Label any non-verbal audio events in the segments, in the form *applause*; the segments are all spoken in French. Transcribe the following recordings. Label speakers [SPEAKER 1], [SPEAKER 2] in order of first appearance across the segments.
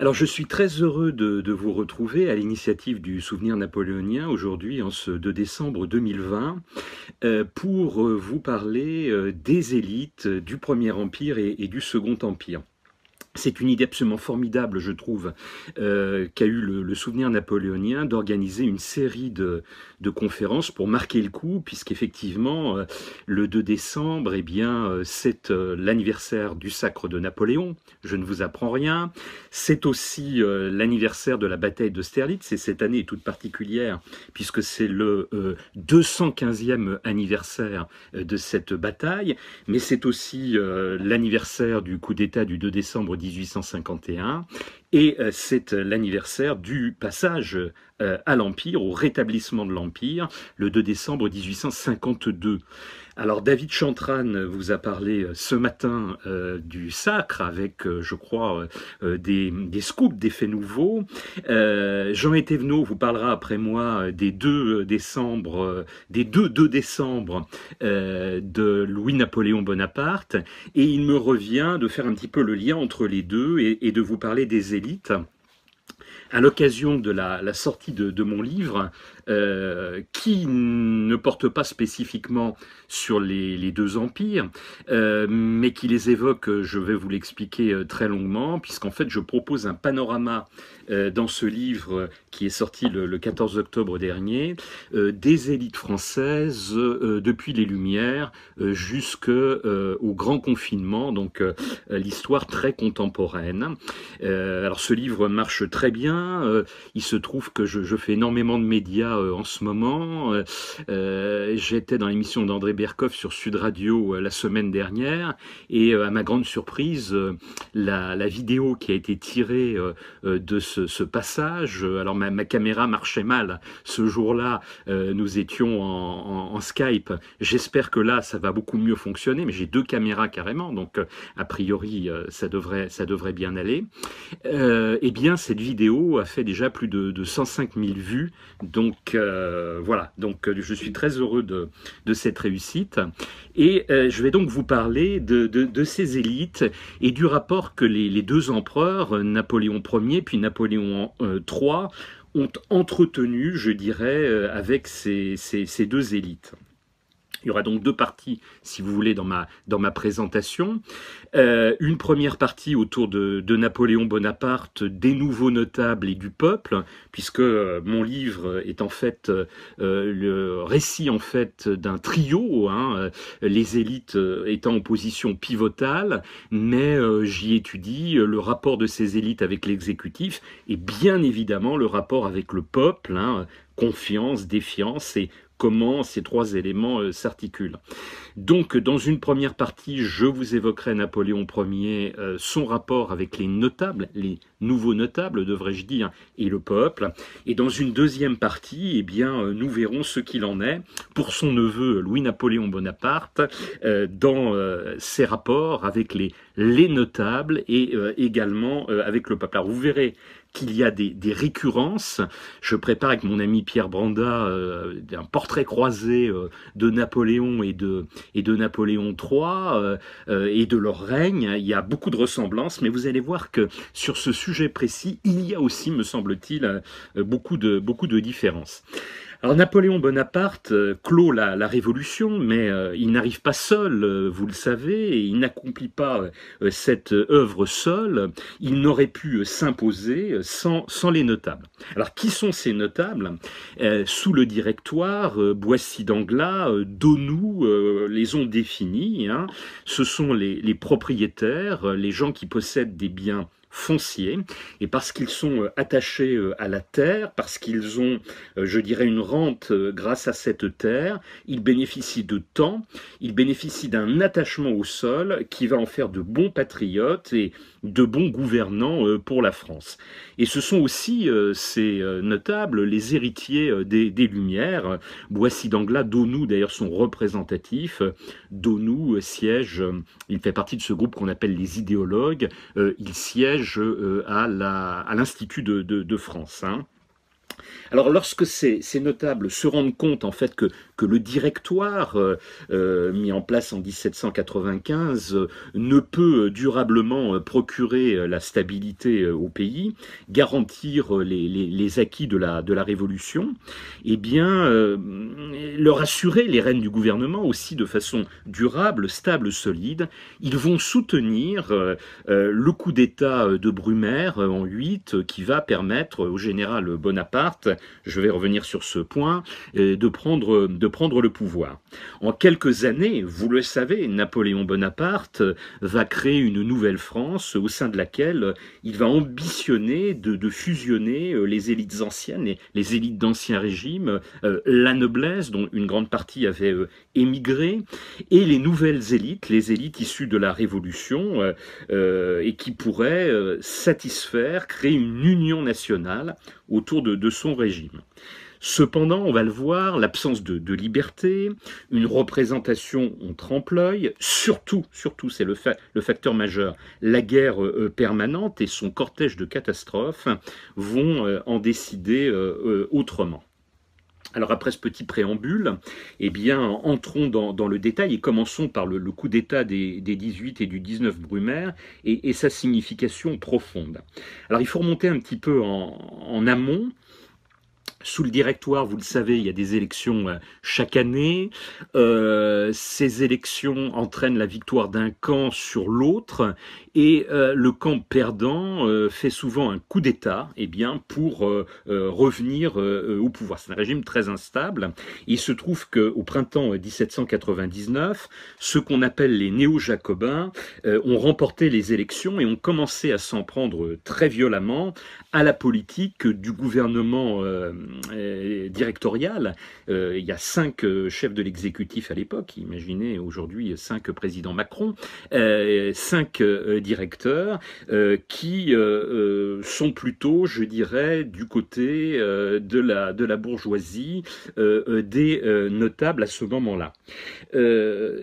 [SPEAKER 1] Alors je suis très heureux de, vous retrouver à l'initiative du Souvenir napoléonien aujourd'hui en ce 2 décembre 2020 euh, pour euh, vous parler euh, des élites du Premier Empire et du Second Empire. C'est une idée absolument formidable, je trouve, euh, qu'a eu le, souvenir napoléonien d'organiser une série de, conférences pour marquer le coup, puisqu'effectivement, effectivement euh, le 2 décembre, eh bien, euh, c'est l'anniversaire du sacre de Napoléon, je ne vous apprends rien. C'est aussi l'anniversaire de la bataille d'Austerlitz, et cette année est toute particulière, puisque c'est le 215e anniversaire de cette bataille, mais c'est aussi l'anniversaire du coup d'État du 2 décembre 1851, et euh, c'est euh, l'anniversaire du passage euh, à l'Empire, au rétablissement de l'Empire, le 2 décembre 1852. Alors David Chantran vous a parlé euh, ce matin euh, du sacre avec, euh, je crois, des, scoops, des faits nouveaux. Jean étévenot vous parlera après moi des 2 décembre, des 2, décembre de Louis-Napoléon Bonaparte. Et il me revient de faire un petit peu le lien entre les deux et, de vous parler des élites à l'occasion de la, sortie de, mon livre, euh, qui ne porte pas spécifiquement sur les, deux empires, euh, mais qui les évoque, je vais vous l'expliquer euh, très longuement, puisqu'en fait je propose un panorama dans ce livre qui est sorti le, 14 octobre dernier, des élites françaises depuis les Lumières jusqu'au grand confinement, donc l'histoire très contemporaine. alors ce livre marche très bien, il se trouve que je fais énormément de médias euh, en ce moment. Euh, euh, j'étais dans l'émission d'André Berkoff sur Sud Radio la semaine dernière et à ma grande surprise, la, vidéo qui a été tirée de ce, passage, alors ma, caméra marchait mal ce jour-là, nous étions en, Skype. J'espère que là, ça va beaucoup mieux fonctionner, mais j'ai deux caméras carrément, donc a priori, ça devrait, ça devrait bien aller. Euh, eh bien, cette vidéo a fait déjà plus de, de 105 000 vues, donc euh, voilà, donc euh, je suis très heureux de, cette réussite. Et euh, je vais donc vous parler de, ces élites et du rapport que les, deux empereurs, Napoléon Ier puis Napoléon III, ont entretenu, je dirais, avec ces deux élites. Il y aura donc deux parties, si vous voulez, dans ma, dans ma présentation. Euh, une première partie autour de, Napoléon Bonaparte, des nouveaux notables et du peuple, puisque euh, mon livre est en fait euh, le récit en fait d'un trio, hein, les élites étant en position pivotale, mais j'y étudie le rapport de ces élites avec l'exécutif et bien évidemment le rapport avec le peuple, hein, confiance, défiance et comment ces trois éléments euh, s'articulent. Donc, dans une première partie, je vous évoquerai Napoléon Ier, euh, son rapport avec les notables, les nouveaux notables, devrais-je dire, et le peuple. Et dans une deuxième partie, eh bien, euh, nous verrons ce qu'il en est pour son neveu Louis-Napoléon Bonaparte dans ses rapports avec les, les notables et également avec le peuple. Alors, vous verrez qu'il y a des, récurrences. Je prépare avec mon ami Pierre Branda euh, un portrait croisé euh, de Napoléon et de, et de Napoléon III euh, et de leur règne. Il y a beaucoup de ressemblances, mais vous allez voir que sur ce sujet précis, il y a aussi, me semble-t-il, beaucoup de, beaucoup de différences. Alors Napoléon Bonaparte euh, clôt la, Révolution, mais euh, il n'arrive pas seul, euh, vous le savez, et il n'accomplit pas cette œuvre seul. Il n'aurait pu s'imposer sans, sans, les notables. Alors qui sont ces notables Sous le directoire, Boissy d'Anglas, Donou les ont définis. Hein. Ce sont les, les propriétaires, les gens qui possèdent des biens fonciers Et parce qu'ils sont euh, attachés euh, à la terre, parce qu'ils ont, euh, je dirais, une rente grâce à cette terre, ils bénéficient de temps, ils bénéficient d'un attachement au sol qui va en faire de bons patriotes et de bons gouvernants euh, pour la France. Et ce sont aussi euh, ces euh, notables, les héritiers des, des Lumières. Boissy d'Anglas, Donou d'ailleurs sont représentatifs. Donou siège, il fait partie de ce groupe qu'on appelle les idéologues, il siège à l'Institut de, France. Hein. Alors lorsque ces, notables se rendent compte en fait que, le directoire euh, euh, mis en place en 1795 euh, ne peut durablement procurer la stabilité au pays, garantir les, acquis de la, Révolution, eh bien leur assurer les rênes du gouvernement aussi de façon durable, stable, solide, ils vont soutenir le coup d'État de Brumaire en 8 qui va permettre au général Bonaparte je vais revenir sur ce point, euh, de prendre, de prendre le pouvoir. En quelques années, vous le savez, Napoléon Bonaparte va créer une nouvelle France au sein de laquelle il va ambitionner de, fusionner euh, les élites anciennes, et les élites d'ancien régime, euh, la noblesse, dont une grande partie avait émigré, et les nouvelles élites, les élites issues de la Révolution, et qui pourraient satisfaire, créer une union nationale autour de, son régime. Cependant, on va le voir, l'absence de, liberté, une représentation on trempe surtout, surtout, c'est le, facteur majeur, la guerre euh, euh, permanente et son cortège de catastrophes vont euh, en décider autrement. Alors après ce petit préambule, eh bien, entrons dans, le détail et commençons par le, coup d'État des, 18 et du 19 Brumaire et, sa signification profonde. Alors il faut remonter un petit peu en amont sous le directoire, vous le savez, il y a des élections euh, chaque année. Euh, ces élections entraînent la victoire d'un camp sur l'autre et euh, le camp perdant fait souvent un coup d'État eh bien, pour revenir au pouvoir. C'est un régime très instable. Il se trouve qu'au printemps 1799, ceux qu'on appelle les néo-jacobins ont remporté les élections et ont commencé à s'en prendre très violemment à la politique du gouvernement directorial euh, directoriale. Euh, il y a cinq euh, chefs de l'exécutif à l'époque, imaginez aujourd'hui cinq présidents Macron, cinq directeurs qui sont plutôt, je dirais, du côté de, la, de la bourgeoisie, des notables à ce moment-là.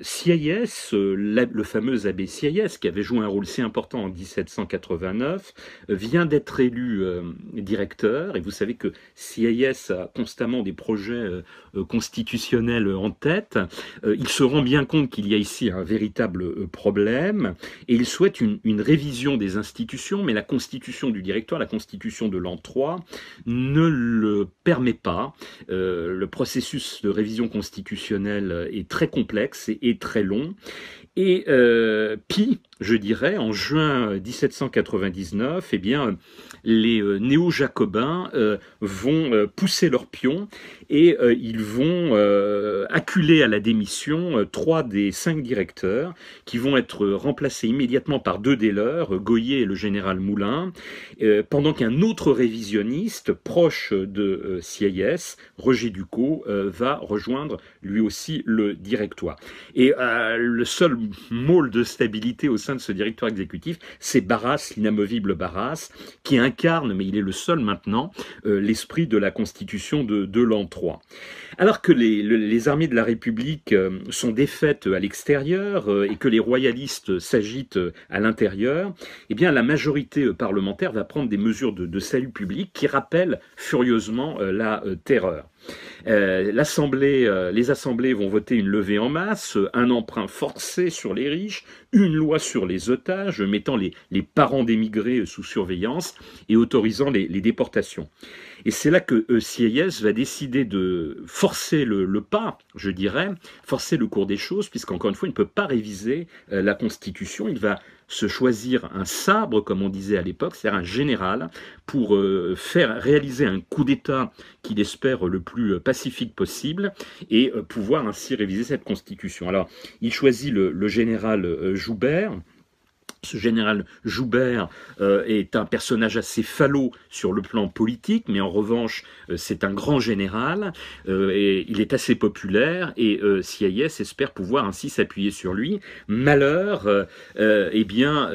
[SPEAKER 1] CIS, le fameux abbé CIS, qui avait joué un rôle si important en 1789, vient d'être élu directeur, et vous savez que CIS a constamment des projets euh, euh, constitutionnels en tête. Euh, il se rend bien compte qu'il y a ici un véritable problème et il souhaite une, révision des institutions, mais la constitution du directoire, la constitution de l'an 3, ne le permet pas. le processus de révision constitutionnelle est très complexe et, très long. Et puis je dirais, en juin 1799, euh, eh bien, les euh, néo-jacobins euh, vont pousser leurs pions et ils vont acculer à la démission trois des cinq directeurs qui vont être remplacés immédiatement par deux des leurs, Goyer et le général Moulin, pendant qu'un autre révisionniste proche de Sieyès, Roger Ducot, va rejoindre lui aussi le directoire. Et le seul môle de stabilité au de ce directeur exécutif, c'est Barras, l'inamovible Barras, qui incarne, mais il est le seul maintenant, euh, l'esprit de la Constitution de, l'an 3. Alors que les, armées de la République euh, sont défaites à l'extérieur euh, et que les royalistes s'agitent à l'intérieur, eh bien la majorité parlementaire va prendre des mesures de, salut public qui rappellent furieusement la terreur. les assemblées vont voter une levée en masse, un emprunt forcé sur les riches, une loi sur les otages, mettant les, les parents d'émigrés euh, sous surveillance et autorisant les, les déportations. Et c'est là que Sieyès euh, va décider de forcer le, le, pas, je dirais, forcer le cours des choses, puisqu'encore une fois, il ne peut pas réviser euh, la Constitution. Il va se choisir un sabre, comme on disait à l'époque, c'est-à-dire un général, pour faire réaliser un coup d'État qu'il espère le plus pacifique possible et pouvoir ainsi réviser cette Constitution. Alors, il choisit le, le général Joubert, ce général Joubert euh, est un personnage assez falot sur le plan politique, mais en revanche, euh, c'est un grand général, euh, et il est assez populaire, et CIS espère pouvoir ainsi s'appuyer sur lui. Malheur, eh bien,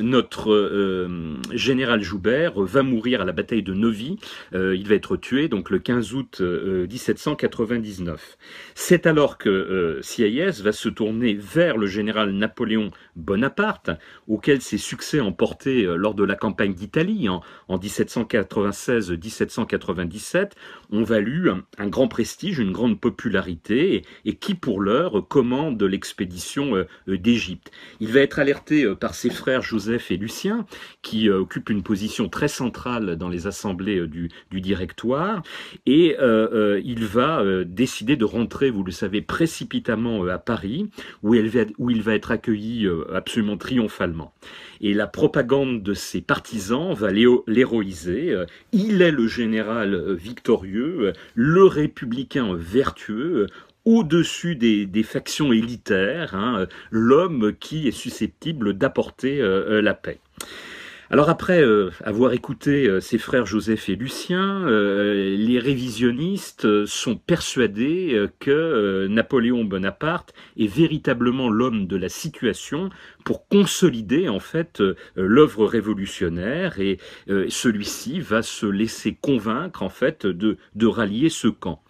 [SPEAKER 1] notre général Joubert va mourir à la bataille de Novi, il va être tué, donc le 15 août 1799. C'est alors que CIS va se tourner vers le général Napoléon Bonaparte, auquel ses succès emportés euh, lors de la campagne d'Italie en, 1796-1797 ont valu un, grand prestige, une grande popularité et, qui pour l'heure commande l'expédition euh, euh, d'Égypte. Il va être alerté par ses frères Joseph et Lucien qui occupent une position très centrale dans les assemblées du, directoire et il va décider de rentrer, vous le savez, précipitamment à Paris où il va, où il va être accueilli absolument triomphalement et la propagande de ses partisans va l'héroïser. Euh, il est le général euh, victorieux, euh, le républicain vertueux, au-dessus des, factions élitaires, hein, l'homme qui est susceptible d'apporter la paix. Alors après euh, avoir écouté euh, ses frères Joseph et Lucien, euh, les révisionnistes sont persuadés que Napoléon Bonaparte est véritablement l'homme de la situation pour consolider en fait l'œuvre révolutionnaire et celui-ci va se laisser convaincre en fait de rallier ce camp.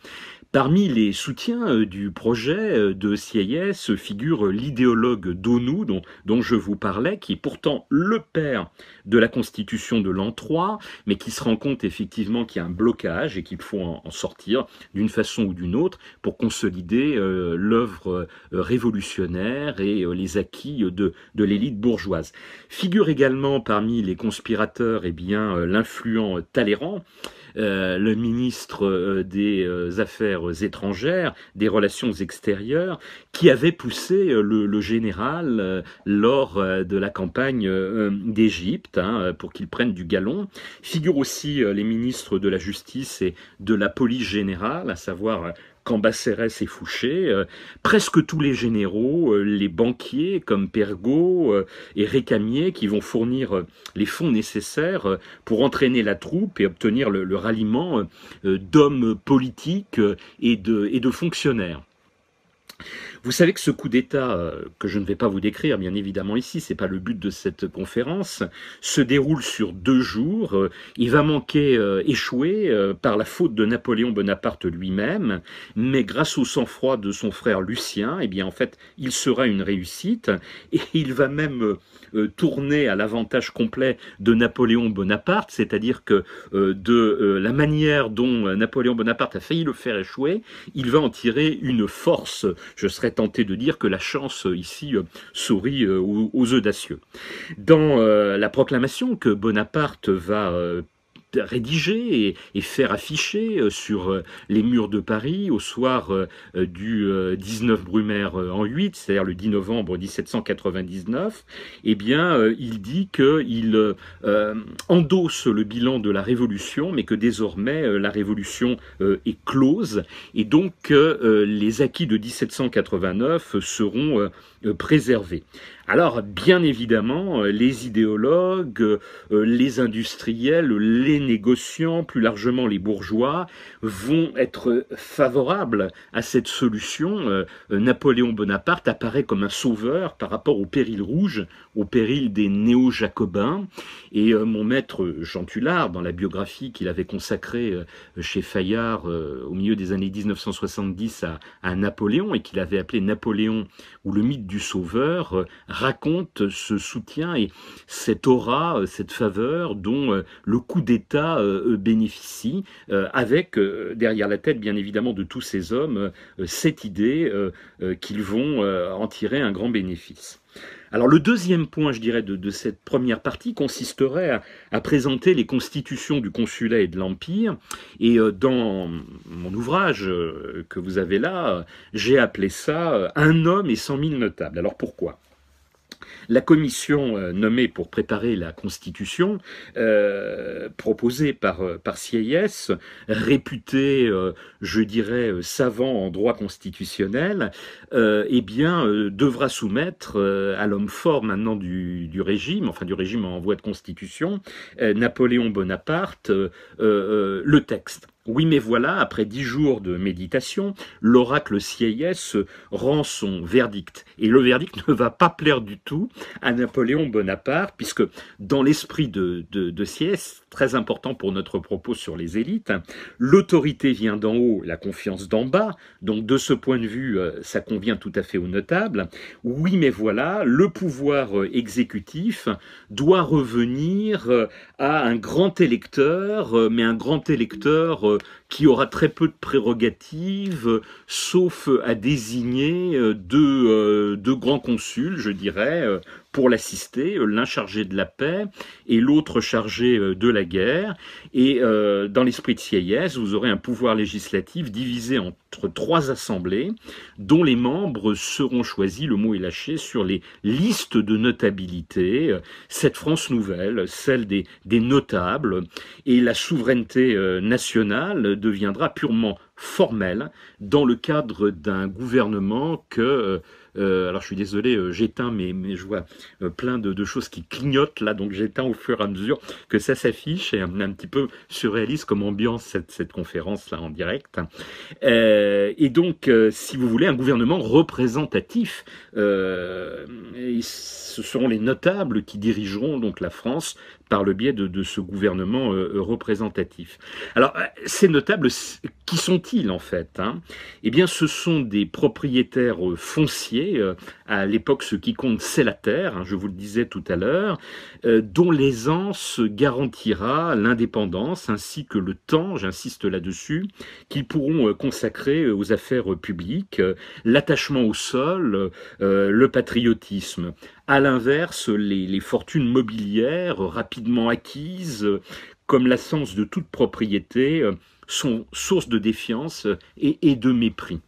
[SPEAKER 1] Parmi les soutiens euh, du projet euh, de CIS figure euh, l'idéologue Donou, dont, je vous parlais, qui est pourtant le père de la constitution de l'an III mais qui se rend compte effectivement qu'il y a un blocage et qu'il faut en, sortir d'une façon ou d'une autre pour consolider l'œuvre révolutionnaire et les acquis de, l'élite bourgeoise. Figure également parmi les conspirateurs et eh bien, l'influent Talleyrand, euh, le ministre euh, des euh, Affaires étrangères, des Relations extérieures, qui avait poussé le, général lors de la campagne d'Égypte hein, pour qu'il prenne du galon. Figurent aussi les ministres de la Justice et de la Police générale, à savoir Cambacérès et Fouché, euh, presque tous les généraux, euh, les banquiers comme Pergaud euh, et Récamier qui vont fournir les fonds nécessaires pour entraîner la troupe et obtenir le, ralliement d'hommes politiques et de fonctionnaires. Vous savez que ce coup d'État, euh, que je ne vais pas vous décrire bien évidemment ici, c'est pas le but de cette conférence, se déroule sur deux jours. Euh, il va manquer, euh, échouer par la faute de Napoléon Bonaparte lui-même, mais grâce au sang-froid de son frère Lucien, eh bien en fait, il sera une réussite et il va même tourner à l'avantage complet de Napoléon Bonaparte, c'est-à-dire que de la manière dont Napoléon Bonaparte a failli le faire échouer, il va en tirer une force. Je serais tenté de dire que la chance euh, ici euh, sourit euh, aux, aux audacieux. Dans la proclamation que Bonaparte va rédiger et, faire afficher euh, sur euh, les murs de Paris au soir euh, du 19 Brumaire en 8, c'est-à-dire le 10 novembre 1799, eh bien, il dit qu'il endosse le bilan de la Révolution, mais que désormais la Révolution est close, et donc les acquis de 1789 seront préserver Alors, bien évidemment, euh, les idéologues, euh, euh, les industriels, les négociants, plus largement les bourgeois, vont être favorables à cette solution. Napoléon Bonaparte apparaît comme un sauveur par rapport au péril rouge, au péril des néo-jacobins. Et mon maître Jean Tullard, dans la biographie qu'il avait consacrée chez Fayard au milieu des années 1970 à, à Napoléon, et qu'il avait appelé Napoléon ou le mythe du du Sauveur euh, raconte ce soutien et cette aura, euh, cette faveur dont euh, le coup d'État bénéficie, avec derrière la tête bien évidemment de tous ces hommes cette idée qu'ils vont en tirer un grand bénéfice. Alors le deuxième point, je dirais, de, cette première partie consisterait à, à, présenter les constitutions du consulat et de l'Empire. Et euh, dans mon ouvrage euh, que vous avez là, euh, j'ai appelé ça Un homme et cent mille notables. Alors pourquoi la commission euh, nommée pour préparer la Constitution, euh, proposée par, euh, par Sieyès, réputée, je dirais, savant en droit constitutionnel, eh bien, devra soumettre à l'homme fort maintenant du, régime, enfin du régime en voie de Constitution, Napoléon Bonaparte, le texte. Oui, mais voilà, après dix jours de méditation, l'oracle Sieyès rend son verdict. Et le verdict ne va pas plaire du tout à Napoléon Bonaparte, puisque dans l'esprit de, de, très important pour notre propos sur les élites. L'autorité vient d'en haut, la confiance d'en bas, donc de ce point de vue, euh, ça convient tout à fait aux notables. Oui, mais voilà, le pouvoir euh, exécutif doit revenir euh, à un grand électeur, mais un grand électeur qui aura très peu de prérogatives, euh, sauf euh, à désigner euh, deux, deux grands consuls, je dirais, pour l'assister, l'un chargé de la paix et l'autre chargé de la guerre. Et dans l'esprit de Sieyès, vous aurez un pouvoir législatif divisé entre trois assemblées, dont les membres seront choisis, le mot est lâché, sur les listes de notabilité, cette France nouvelle, celle des, des notables, et la souveraineté nationale deviendra purement formel dans le cadre d'un gouvernement que... Euh, euh, alors je suis désolé, euh, j'éteins, mais, je vois plein de, choses qui clignotent là, donc j'éteins au fur et à mesure que ça s'affiche et un, petit peu surréaliste comme ambiance cette, conférence là en direct. et donc, si vous voulez, un gouvernement représentatif, ce seront les notables qui dirigeront donc la France par le biais de, ce gouvernement euh, euh, représentatif. Alors, euh, ces notables, qui sont-ils en fait hein Eh bien, ce sont des propriétaires fonciers, à l'époque ce qui compte c'est la terre, hein, je vous le disais tout à l'heure, dont l'aisance garantira l'indépendance ainsi que le temps, j'insiste là-dessus, qu'ils pourront consacrer aux affaires publiques, l'attachement au sol, le patriotisme. À l'inverse, les, fortunes mobilières rapidement acquises, comme l'absence de toute propriété, euh, sont source de défiance et de mépris.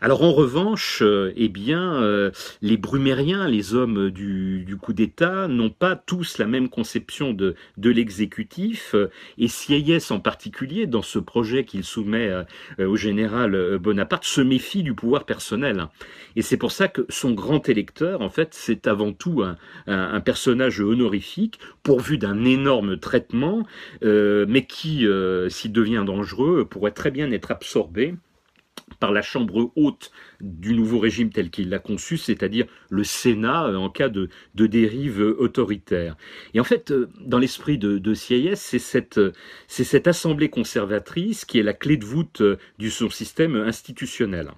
[SPEAKER 1] Alors en revanche, euh, eh bien, euh, les brumériens, les hommes du, coup d'État, n'ont pas tous la même conception de, l'exécutif. Euh, et Sieyès en particulier, dans ce projet qu'il soumet au général Bonaparte, se méfie du pouvoir personnel. Et c'est pour ça que son grand électeur, en fait, c'est avant tout un, personnage honorifique, pourvu d'un énorme traitement, mais qui, s'il devient dangereux, pourrait très bien être absorbé par la Chambre haute du nouveau régime tel qu'il l'a conçu, c'est-à-dire le Sénat euh, en cas de, dérive euh, autoritaire. Et en fait, euh, dans l'esprit de, de c'est cette, assemblée conservatrice qui est la clé de voûte du son système institutionnel.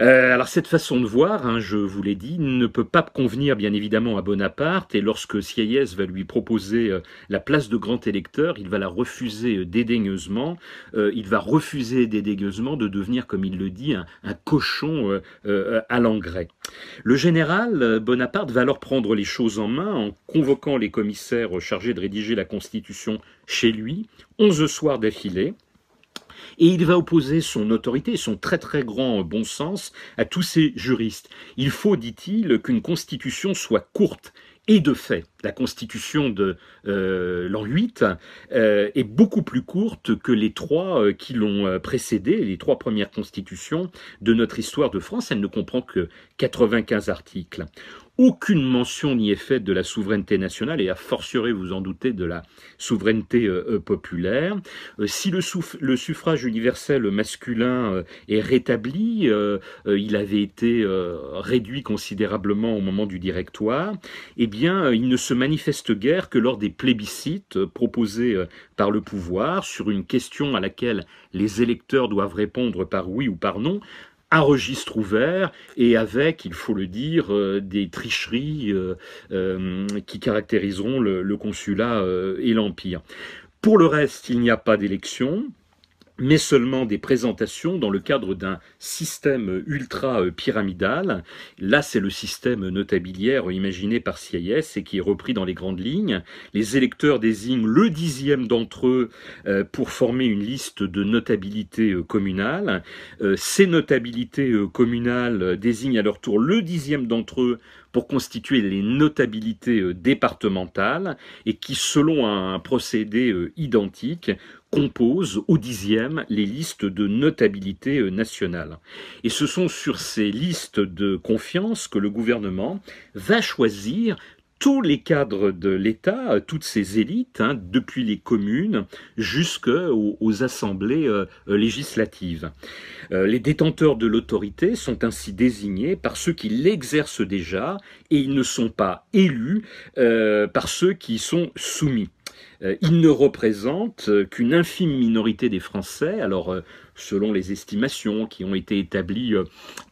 [SPEAKER 1] Euh, alors cette façon de voir, hein, je vous l'ai dit, ne peut pas convenir bien évidemment à Bonaparte, et lorsque Sieyès va lui proposer euh, la place de grand électeur, il va la refuser euh, dédaigneusement, il va refuser dédaigneusement de devenir, comme il le dit, un, cochon à l'engrais. Le général Bonaparte va alors prendre les choses en main en convoquant les commissaires chargés de rédiger la Constitution chez lui, Onze soirs d'affilée. Et il va opposer son autorité, son très très grand bon sens à tous ces juristes. Il faut, dit-il, qu'une constitution soit courte, et de fait, la constitution de euh, l'an 8 euh, est beaucoup plus courte que les trois euh, qui l'ont précédée, les trois premières constitutions de notre histoire de France. Elle ne comprend que 95 articles aucune mention n'y est faite de la souveraineté nationale et a fortiori, vous en doutez, de la souveraineté euh, euh, populaire. Euh, si le, suffrage universel masculin est rétabli, il avait été réduit considérablement au moment du directoire, eh bien, il ne se manifeste guère que lors des plébiscites proposés par le pouvoir sur une question à laquelle les électeurs doivent répondre par oui ou par non, un registre ouvert et avec, il faut le dire, euh, des tricheries euh, euh, qui caractériseront le consulat et l'Empire. Pour le reste, il n'y a pas d'élection mais seulement des présentations dans le cadre d'un système ultra-pyramidal. Euh, Là, c'est le système notabiliaire imaginé par CIS et qui est repris dans les grandes lignes. Les électeurs désignent le dixième d'entre eux euh, pour former une liste de notabilités euh, communales. Ces notabilités communales désignent à leur tour le dixième d'entre eux pour constituer les notabilités départementales et qui, selon un procédé identique, composent au dixième les listes de notabilité euh, nationale. Et ce sont sur ces listes de confiance que le gouvernement va choisir tous les cadres de l'État, euh, toutes ces élites, hein, depuis les communes jusqu'aux assemblées euh, législatives. les détenteurs de l'autorité sont ainsi désignés par ceux qui l'exercent déjà et ils ne sont pas élus par ceux qui y sont soumis. Euh, il ne représente euh, qu'une infime minorité des Français. Alors, euh, selon les estimations qui ont été établies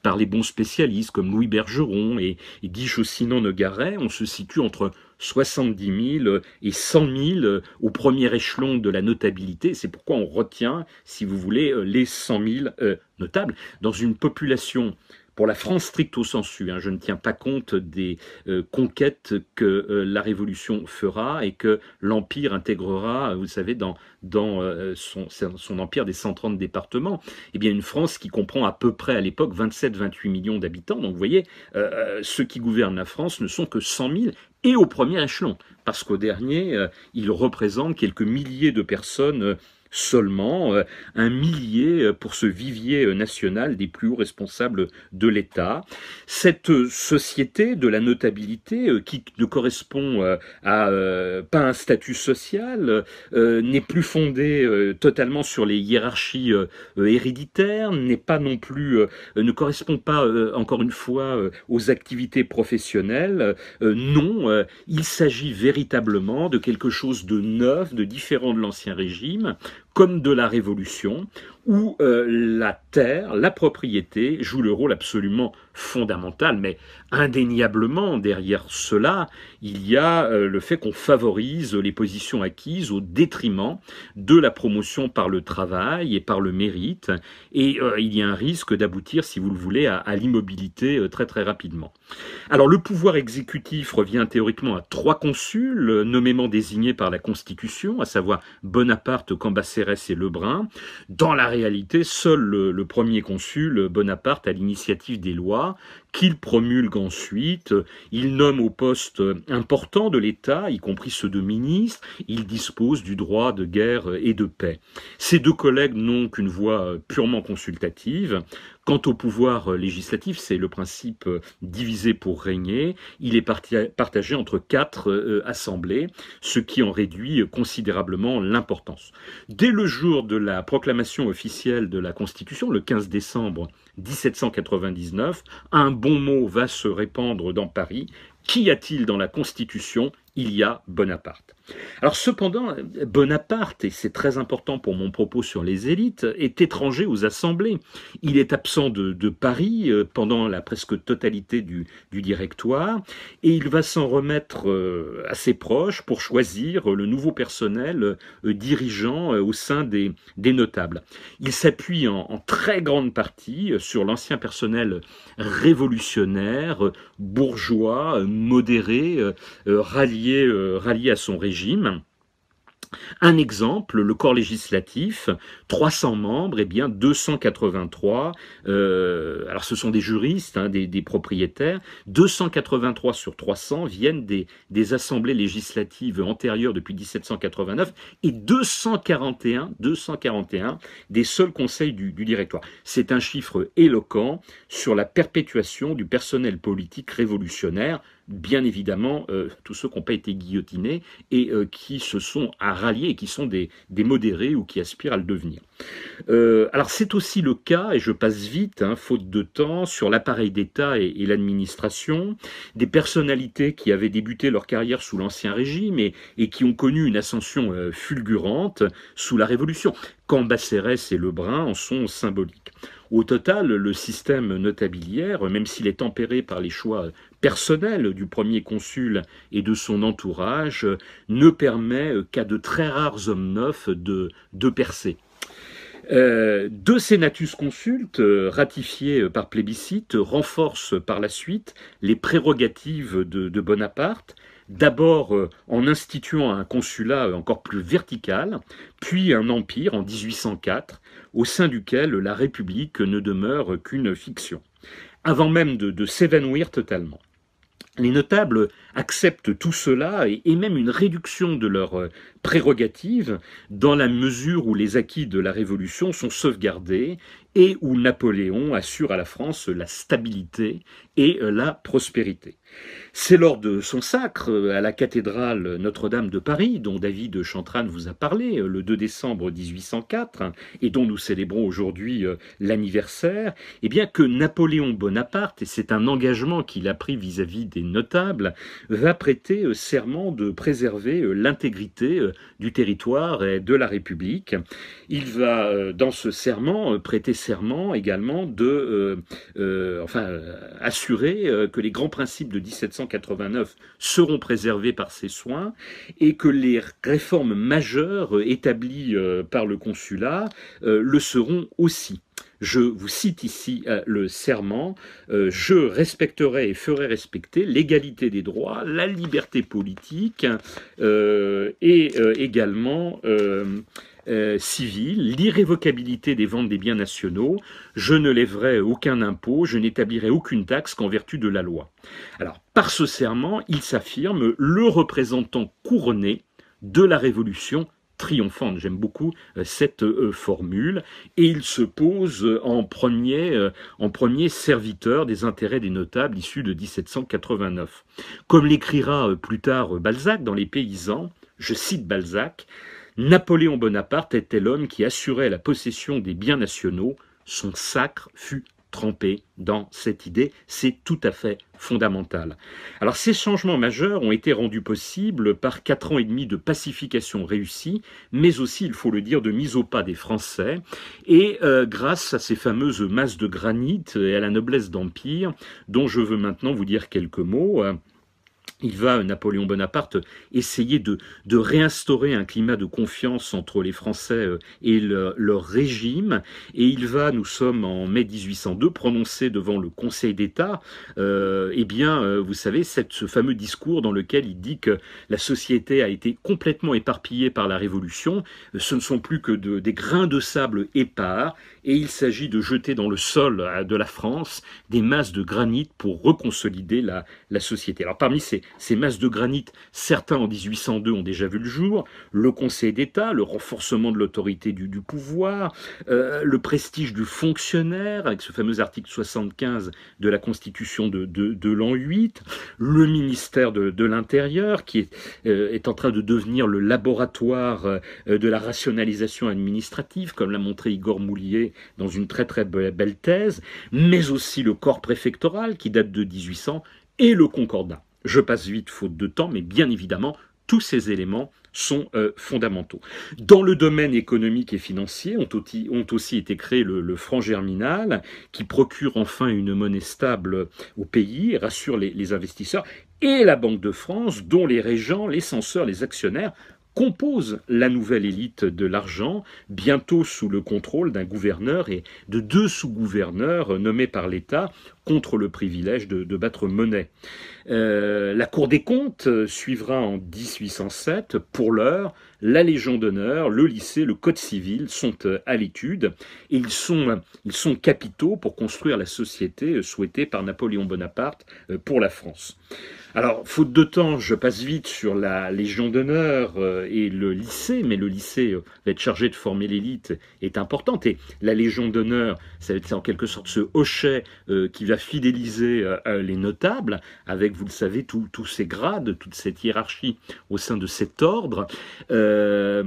[SPEAKER 1] par les bons spécialistes comme Louis Bergeron et Guy Chaussinon nogaret on se situe entre 70 000 et 100 000 au premier échelon de la notabilité. C'est pourquoi on retient, si vous voulez, les 100 000 notables. Dans une population pour la France stricto sensu. Hein, je ne tiens pas compte des euh, conquêtes que euh, la Révolution fera et que l'Empire intégrera, vous savez, dans, euh, son, son, empire des 130 départements. Eh bien, une France qui comprend à peu près à l'époque 27-28 millions d'habitants. Donc, vous voyez, ceux qui gouvernent la France ne sont que 100 000 et au premier échelon, parce qu'au dernier, ils représentent quelques milliers de personnes seulement euh, un millier euh, pour ce vivier euh, national des plus hauts responsables de l'État. Cette société de la notabilité qui ne correspond pas à un statut social n'est plus fondée totalement sur les hiérarchies héréditaires, n'est pas non plus ne correspond pas encore une fois aux activités professionnelles. Non, il s'agit véritablement de quelque chose de neuf, de différent de l'ancien régime comme de la Révolution où euh, la terre, la propriété, joue le rôle absolument fondamental, mais indéniablement, derrière cela, il y a euh, le fait qu'on favorise les positions acquises au détriment de la promotion par le travail et par le mérite, et euh, il y a un risque d'aboutir, si vous le voulez, à, à l'immobilité très très rapidement. Alors le pouvoir exécutif revient théoriquement à trois consuls, nommément désignés par la Constitution, à savoir Bonaparte, Cambacérès et Lebrun. Dans la réalité, seul le, premier consul, Bonaparte, à l'initiative des lois, qu'il promulgue ensuite, il nomme aux postes importants de l'État, y compris ceux de ministres, il dispose du droit de guerre et de paix. Ses deux collègues n'ont qu'une voix purement consultative, Quant au pouvoir euh, législatif, c'est le principe euh, divisé pour régner. Il est partagé entre quatre euh, assemblées, ce qui en réduit considérablement l'importance. Dès le jour de la proclamation officielle de la Constitution, le 15 décembre 1799, un bon mot va se répandre dans Paris. Qu'y a-t-il dans la Constitution il y a Bonaparte. Alors cependant, Bonaparte, et c'est très important pour mon propos sur les élites, est étranger aux assemblées. Il est absent de, Paris euh, pendant la presque totalité du, directoire, et il va s'en remettre à euh, ses proches pour choisir le nouveau personnel euh, dirigeant au sein des, notables. Il s'appuie en, en très grande partie sur l'ancien personnel révolutionnaire, bourgeois, modéré, rallié euh, rallié à son régime. Un exemple, le corps législatif, 300 membres, eh bien 283, euh, alors ce sont des juristes, hein, des, propriétaires, 283 sur 300 viennent des, assemblées législatives antérieures depuis 1789 et 241, 241 des seuls conseils du, directoire. C'est un chiffre éloquent sur la perpétuation du personnel politique révolutionnaire bien évidemment euh, tous ceux qui n'ont pas été guillotinés et euh, qui se sont à rallier et qui sont des modérés ou qui aspirent à le devenir. Euh, alors c'est aussi le cas, et je passe vite, hein, faute de temps, sur l'appareil d'État et, l'administration, des personnalités qui avaient débuté leur carrière sous l'Ancien Régime et, qui ont connu une ascension euh, fulgurante sous la Révolution. Cambacérès et Lebrun en sont symboliques. Au total, le système notabiliaire, même s'il est tempéré par les choix personnels du premier consul et de son entourage, ne permet euh, qu'à de très rares hommes neufs de, de percer. Euh, deux sénatus consultes euh, ratifiés euh, par plébiscite renforcent par la suite les prérogatives de, Bonaparte, d'abord en instituant un consulat encore plus vertical, puis un empire en 1804, au sein duquel la République ne demeure qu'une fiction, avant même de s'évanouir totalement. Les notables acceptent tout cela et, même une réduction de leurs euh, prérogatives dans la mesure où les acquis de la Révolution sont sauvegardés et où Napoléon assure à la France la stabilité et euh, la prospérité. C'est lors de son sacre euh, à la cathédrale Notre-Dame de Paris, dont David Chantrane vous a parlé le 2 décembre 1804 et dont nous célébrons aujourd'hui l'anniversaire, eh bien que Napoléon Bonaparte, et c'est un engagement qu'il a pris vis à -vis des notables, va prêter euh, serment de préserver euh, l'intégrité euh, du territoire et de la République. Il va, dans ce serment, prêter serment également de, enfin, assurer que les grands principes de 1789 seront préservés par ses soins et que les réformes majeures établies par le consulat le seront aussi je vous cite ici euh, le serment, euh, je respecterai et ferai respecter l'égalité des droits, la liberté politique euh, et également civile, l'irrévocabilité des ventes des biens nationaux, je ne lèverai aucun impôt, je n'établirai aucune taxe qu'en vertu de la loi. Alors, par ce serment, il s'affirme le représentant couronné de la Révolution triomphante, j'aime beaucoup euh, cette euh, formule, et il se pose euh, en premier, en premier serviteur des intérêts des notables issus de 1789. Comme l'écrira plus tard Balzac dans Les Paysans, je cite Balzac, Napoléon Bonaparte était l'homme qui assurait la possession des biens nationaux, son sacre fut trempé dans cette idée. C'est tout à fait fondamental. Alors ces changements majeurs ont été rendus possibles par quatre ans et demi de pacification réussie, mais aussi, il faut le dire, de mise au pas des Français, et euh, grâce à ces fameuses masses de granit et à la noblesse d'Empire, dont je veux maintenant vous dire quelques mots. Euh, il va, Napoléon Bonaparte, essayer de, réinstaurer un climat de confiance entre les Français euh, et leur régime. Et il va, nous sommes en mai 1802, prononcer devant le Conseil d'État, euh, eh bien, euh, vous savez, cette, ce fameux discours dans lequel il dit que la société a été complètement éparpillée par la Révolution. Ce ne sont plus que des grains de sable épars. Et il s'agit de jeter dans le sol de la France des masses de granit pour reconsolider la, la société. Alors, parmi ces ces masses de granit, certains en 1802 ont déjà vu le jour, le Conseil d'État, le renforcement de l'autorité du, pouvoir, euh, le prestige du fonctionnaire, avec ce fameux article 75 de la Constitution de, l'an 8, le ministère de, l'Intérieur, qui euh, est, en train de devenir le laboratoire euh, de la rationalisation administrative, comme l'a montré Igor Moulier dans une très très belle thèse, mais aussi le corps préfectoral, qui date de 1800, et le concordat. Je passe vite faute de temps, mais bien évidemment, tous ces éléments sont euh, fondamentaux. Dans le domaine économique et financier, ont, aussi, été créés le, franc germinal, qui procure enfin une monnaie stable au pays, rassure les, investisseurs, et la Banque de France, dont les régents, les censeurs, les actionnaires composent la nouvelle élite de l'argent, bientôt sous le contrôle d'un gouverneur et de deux sous-gouverneurs euh, nommés par l'État contre le privilège de, battre monnaie. Euh, la Cour des comptes euh, suivra en 1807. Pour l'heure, la Légion d'honneur, le lycée, le Code civil sont euh, à l'étude et ils sont, ils sont capitaux pour construire la société souhaitée par Napoléon Bonaparte pour la France. Alors, faute de temps, je passe vite sur la Légion d'honneur et le lycée, mais le lycée va être chargé de former l'élite est importante et la Légion d'honneur, c'est en quelque sorte ce hochet qui a fidéliser euh, les notables, avec, vous le savez, tous ces grades, toute cette hiérarchie au sein de cet ordre. Euh,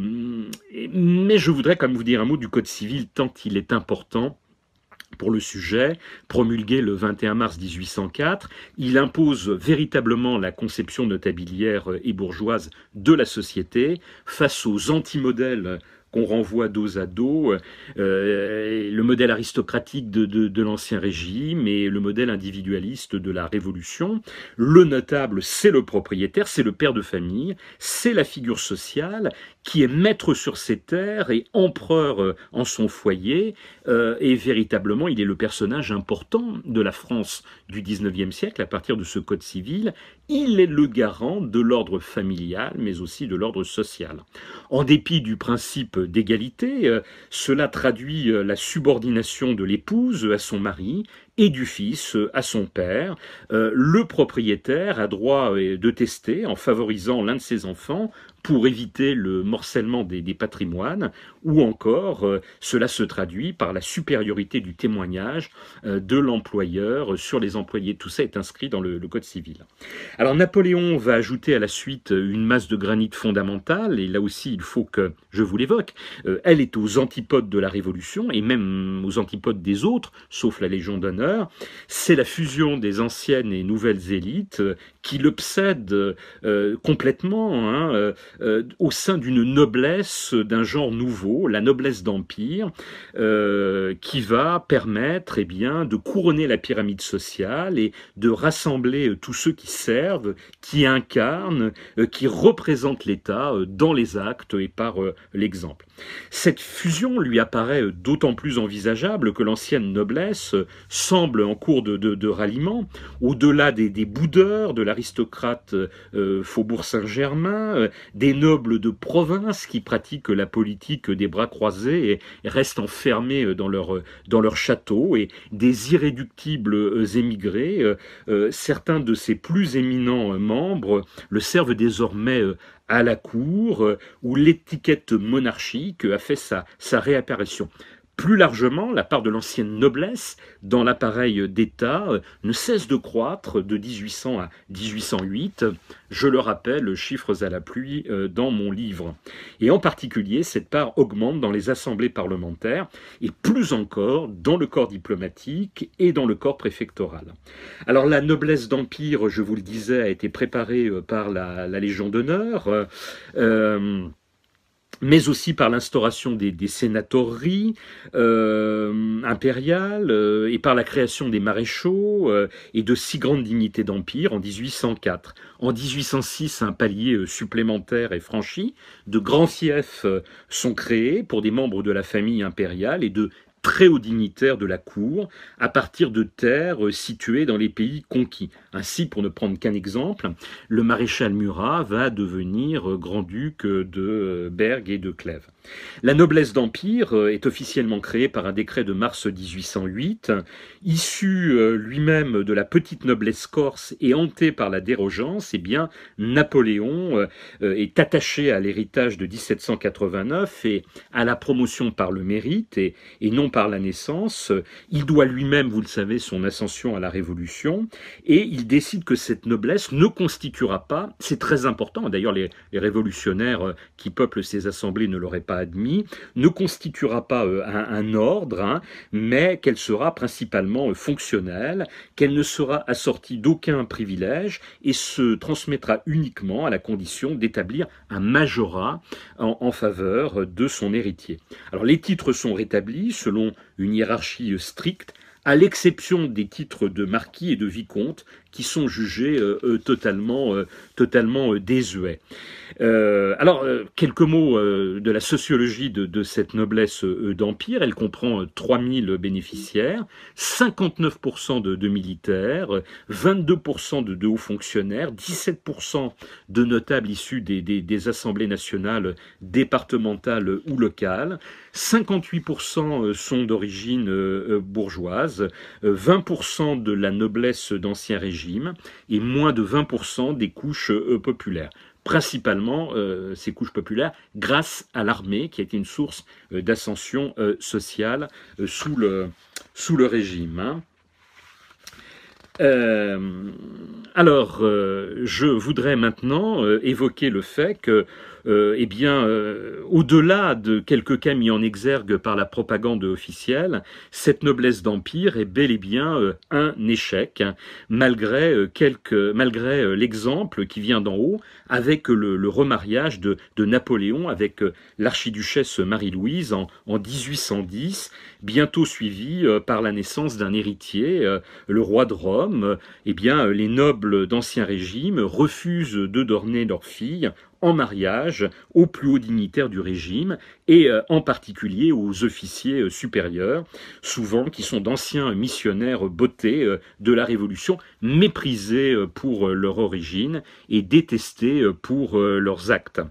[SPEAKER 1] mais je voudrais comme vous dire un mot du Code civil, tant il est important pour le sujet, promulgué le 21 mars 1804. Il impose véritablement la conception notabilière et bourgeoise de la société face aux antimodèles qu'on renvoie dos à dos, euh, euh, le modèle aristocratique de, l'Ancien Régime et le modèle individualiste de la Révolution. Le notable, c'est le propriétaire, c'est le père de famille, c'est la figure sociale qui est maître sur ses terres et empereur euh, en son foyer, et véritablement, il est le personnage important de la France du XIXe siècle à partir de ce code civil il est le garant de l'ordre familial, mais aussi de l'ordre social. En dépit du principe d'égalité, euh, cela traduit euh, la subordination de l'épouse à son mari et du fils à son père. Euh, le propriétaire a droit de tester en favorisant l'un de ses enfants pour éviter le morcellement des patrimoines ou encore euh, cela se traduit par la supériorité du témoignage euh, de l'employeur euh, sur les employés. Tout ça est inscrit dans le, Code civil. Alors Napoléon va ajouter à la suite une masse de granit fondamentale, et là aussi il faut que je vous l'évoque, elle est aux antipodes de la Révolution, et même aux antipodes des autres, sauf la Légion d'honneur, c'est la fusion des anciennes et nouvelles élites qui l'obsède complètement hein, au sein d'une noblesse d'un genre nouveau la noblesse d'empire, euh, qui va permettre eh bien, de couronner la pyramide sociale et de rassembler euh, tous ceux qui servent, qui incarnent, euh, qui représentent l'État dans les actes et par l'exemple. Cette fusion lui apparaît d'autant plus envisageable que l'ancienne noblesse semble en cours de, ralliement, au-delà des, boudeurs, de l'aristocrate euh, Faubourg Saint-Germain, euh, des nobles de province qui pratiquent la politique des bras croisés et restent enfermés dans leur, dans château, et des irréductibles émigrés, euh, certains de ses plus éminents membres le servent désormais à la cour, euh, où l'étiquette monarchique a fait sa, sa réapparition. Plus largement, la part de l'ancienne noblesse dans l'appareil d'État euh, ne cesse de croître de 1800 à 1808, je le rappelle, chiffres à la pluie euh, dans mon livre. Et en particulier, cette part augmente dans les assemblées parlementaires et plus encore dans le corps diplomatique et dans le corps préfectoral. Alors la noblesse d'Empire, je vous le disais, a été préparée euh, par la, Légion d'honneur mais aussi par l'instauration des, des sénatories euh, impériales euh, et par la création des maréchaux euh, et de six grandes dignités d'empire en 1804. En 1806, un palier supplémentaire est franchi, de grands fiefs sont créés pour des membres de la famille impériale et de très haut dignitaire de la cour à partir de terres euh, situées dans les pays conquis. Ainsi, pour ne prendre qu'un exemple, le maréchal Murat va devenir euh, grand-duc euh, de Berg et de Clèves. La noblesse d'Empire est officiellement créée par un décret de mars 1808, issu lui-même de la petite noblesse corse et hantée par la dérogence, eh bien Napoléon est attaché à l'héritage de 1789 et à la promotion par le mérite et, et non par la naissance, il doit lui-même, vous le savez, son ascension à la Révolution, et il décide que cette noblesse ne constituera pas, c'est très important, d'ailleurs les, révolutionnaires euh, qui peuplent ces assemblées ne l'auraient pas admis, ne constituera pas euh, un, ordre, hein, mais qu'elle sera principalement euh, fonctionnelle, qu'elle ne sera assortie d'aucun privilège, et se transmettra uniquement à la condition d'établir un majorat en faveur de son héritier. Alors les titres sont rétablis selon une hiérarchie stricte, à l'exception des titres de marquis et de vicomte, qui sont jugés euh, euh, totalement, euh, désuets. alors, quelques mots de la sociologie de, cette noblesse d'empire. Elle comprend 3000 bénéficiaires, 59% de, militaires, 22% de, hauts fonctionnaires, 17% de notables issus des assemblées nationales départementales ou locales, 58% euh, sont d'origine euh, euh, bourgeoise, 20% de la noblesse d'Ancien Régime et moins de 20% des couches populaires principalement ces couches populaires grâce à l'armée qui a été une source d'ascension sociale sous, le, sous le régime. Hein. alors, je voudrais maintenant évoquer le fait que euh, eh bien, euh, au-delà de quelques cas mis en exergue par la propagande officielle, cette noblesse d'empire est bel et bien euh, un échec, malgré, l'exemple qui vient d'en haut, avec le, remariage de, Napoléon avec l'archiduchesse Marie-Louise en, en, 1810, bientôt suivi par la naissance d'un héritier, le roi de Rome. Eh bien, les nobles d'ancien régime refusent de dorner leurs filles en mariage au plus haut dignitaire du régime et euh, en particulier aux officiers euh, supérieurs, souvent qui sont d'anciens missionnaires bottés euh, de la Révolution, méprisés pour leur origine et détestés pour leurs actes.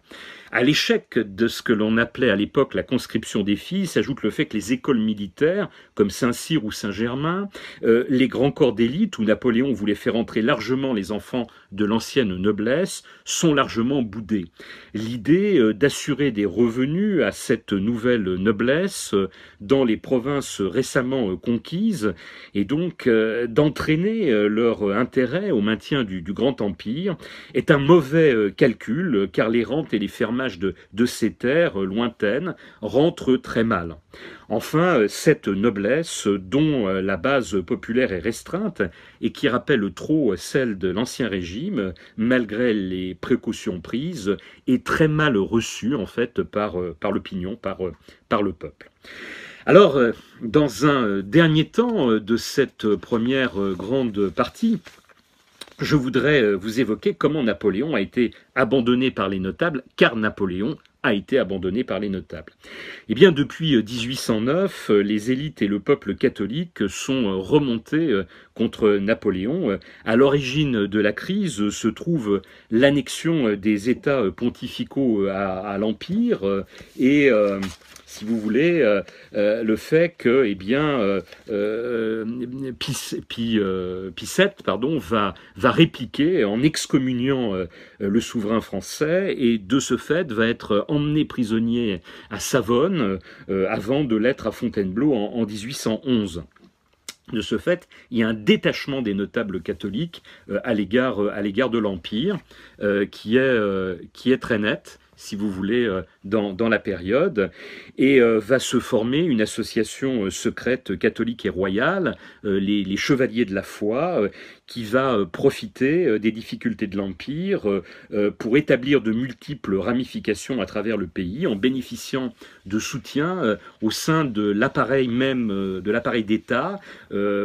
[SPEAKER 1] À l'échec de ce que l'on appelait à l'époque la conscription des filles s'ajoute le fait que les écoles militaires, comme Saint-Cyr ou Saint-Germain, les grands corps d'élite où Napoléon voulait faire entrer largement les enfants de l'ancienne noblesse, sont largement boudés. L'idée d'assurer des revenus à cette nouvelle noblesse euh, dans les provinces récemment euh, conquises et donc euh, d'entraîner leur intérêt au maintien du, Grand Empire est un mauvais calcul car les rentes et les fermages de ces terres lointaines rentrent très mal. Enfin, euh, cette noblesse dont euh, la base populaire est restreinte et qui rappelle trop euh, celle de l'Ancien Régime, malgré les précautions prises, est très mal reçue en fait par, l'opinion, par, par le peuple. Alors, dans un dernier temps de cette première grande partie, je voudrais vous évoquer comment Napoléon a été abandonné par les notables, car Napoléon a été abandonné par les notables. Eh bien, depuis 1809, euh, euh, les élites et le peuple catholique sont euh, remontés contre Napoléon. À l'origine de la crise se trouve l'annexion des États pontificaux à, à l'Empire et vous voulez, euh, euh, le fait que, eh bien, euh, pardon, va, va répliquer en excommuniant le souverain français et de ce fait va être emmené prisonnier à Savonne avant de l'être à Fontainebleau en, 1811. De ce fait, il y a un détachement des notables catholiques à l'égard de l'Empire qui, est, qui est très net si vous voulez, euh, dans, la période, et euh, va se former une association euh, secrète catholique et royale, les, Chevaliers de la Foi, qui va euh, profiter euh, des difficultés de l'Empire euh, pour établir de multiples ramifications à travers le pays en bénéficiant de soutien au sein de l'appareil même, de l'appareil d'État.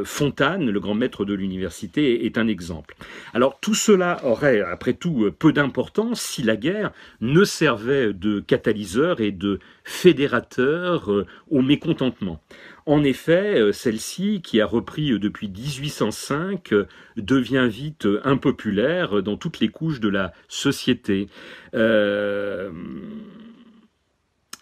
[SPEAKER 1] Fontane, le grand maître de l'université, est un exemple. Alors tout cela aurait, après tout, peu d'importance si la guerre ne servait de catalyseur et de fédérateur au mécontentement. En effet, euh, celle-ci, qui a repris euh, depuis 1805, euh, devient vite impopulaire dans toutes les couches de la société.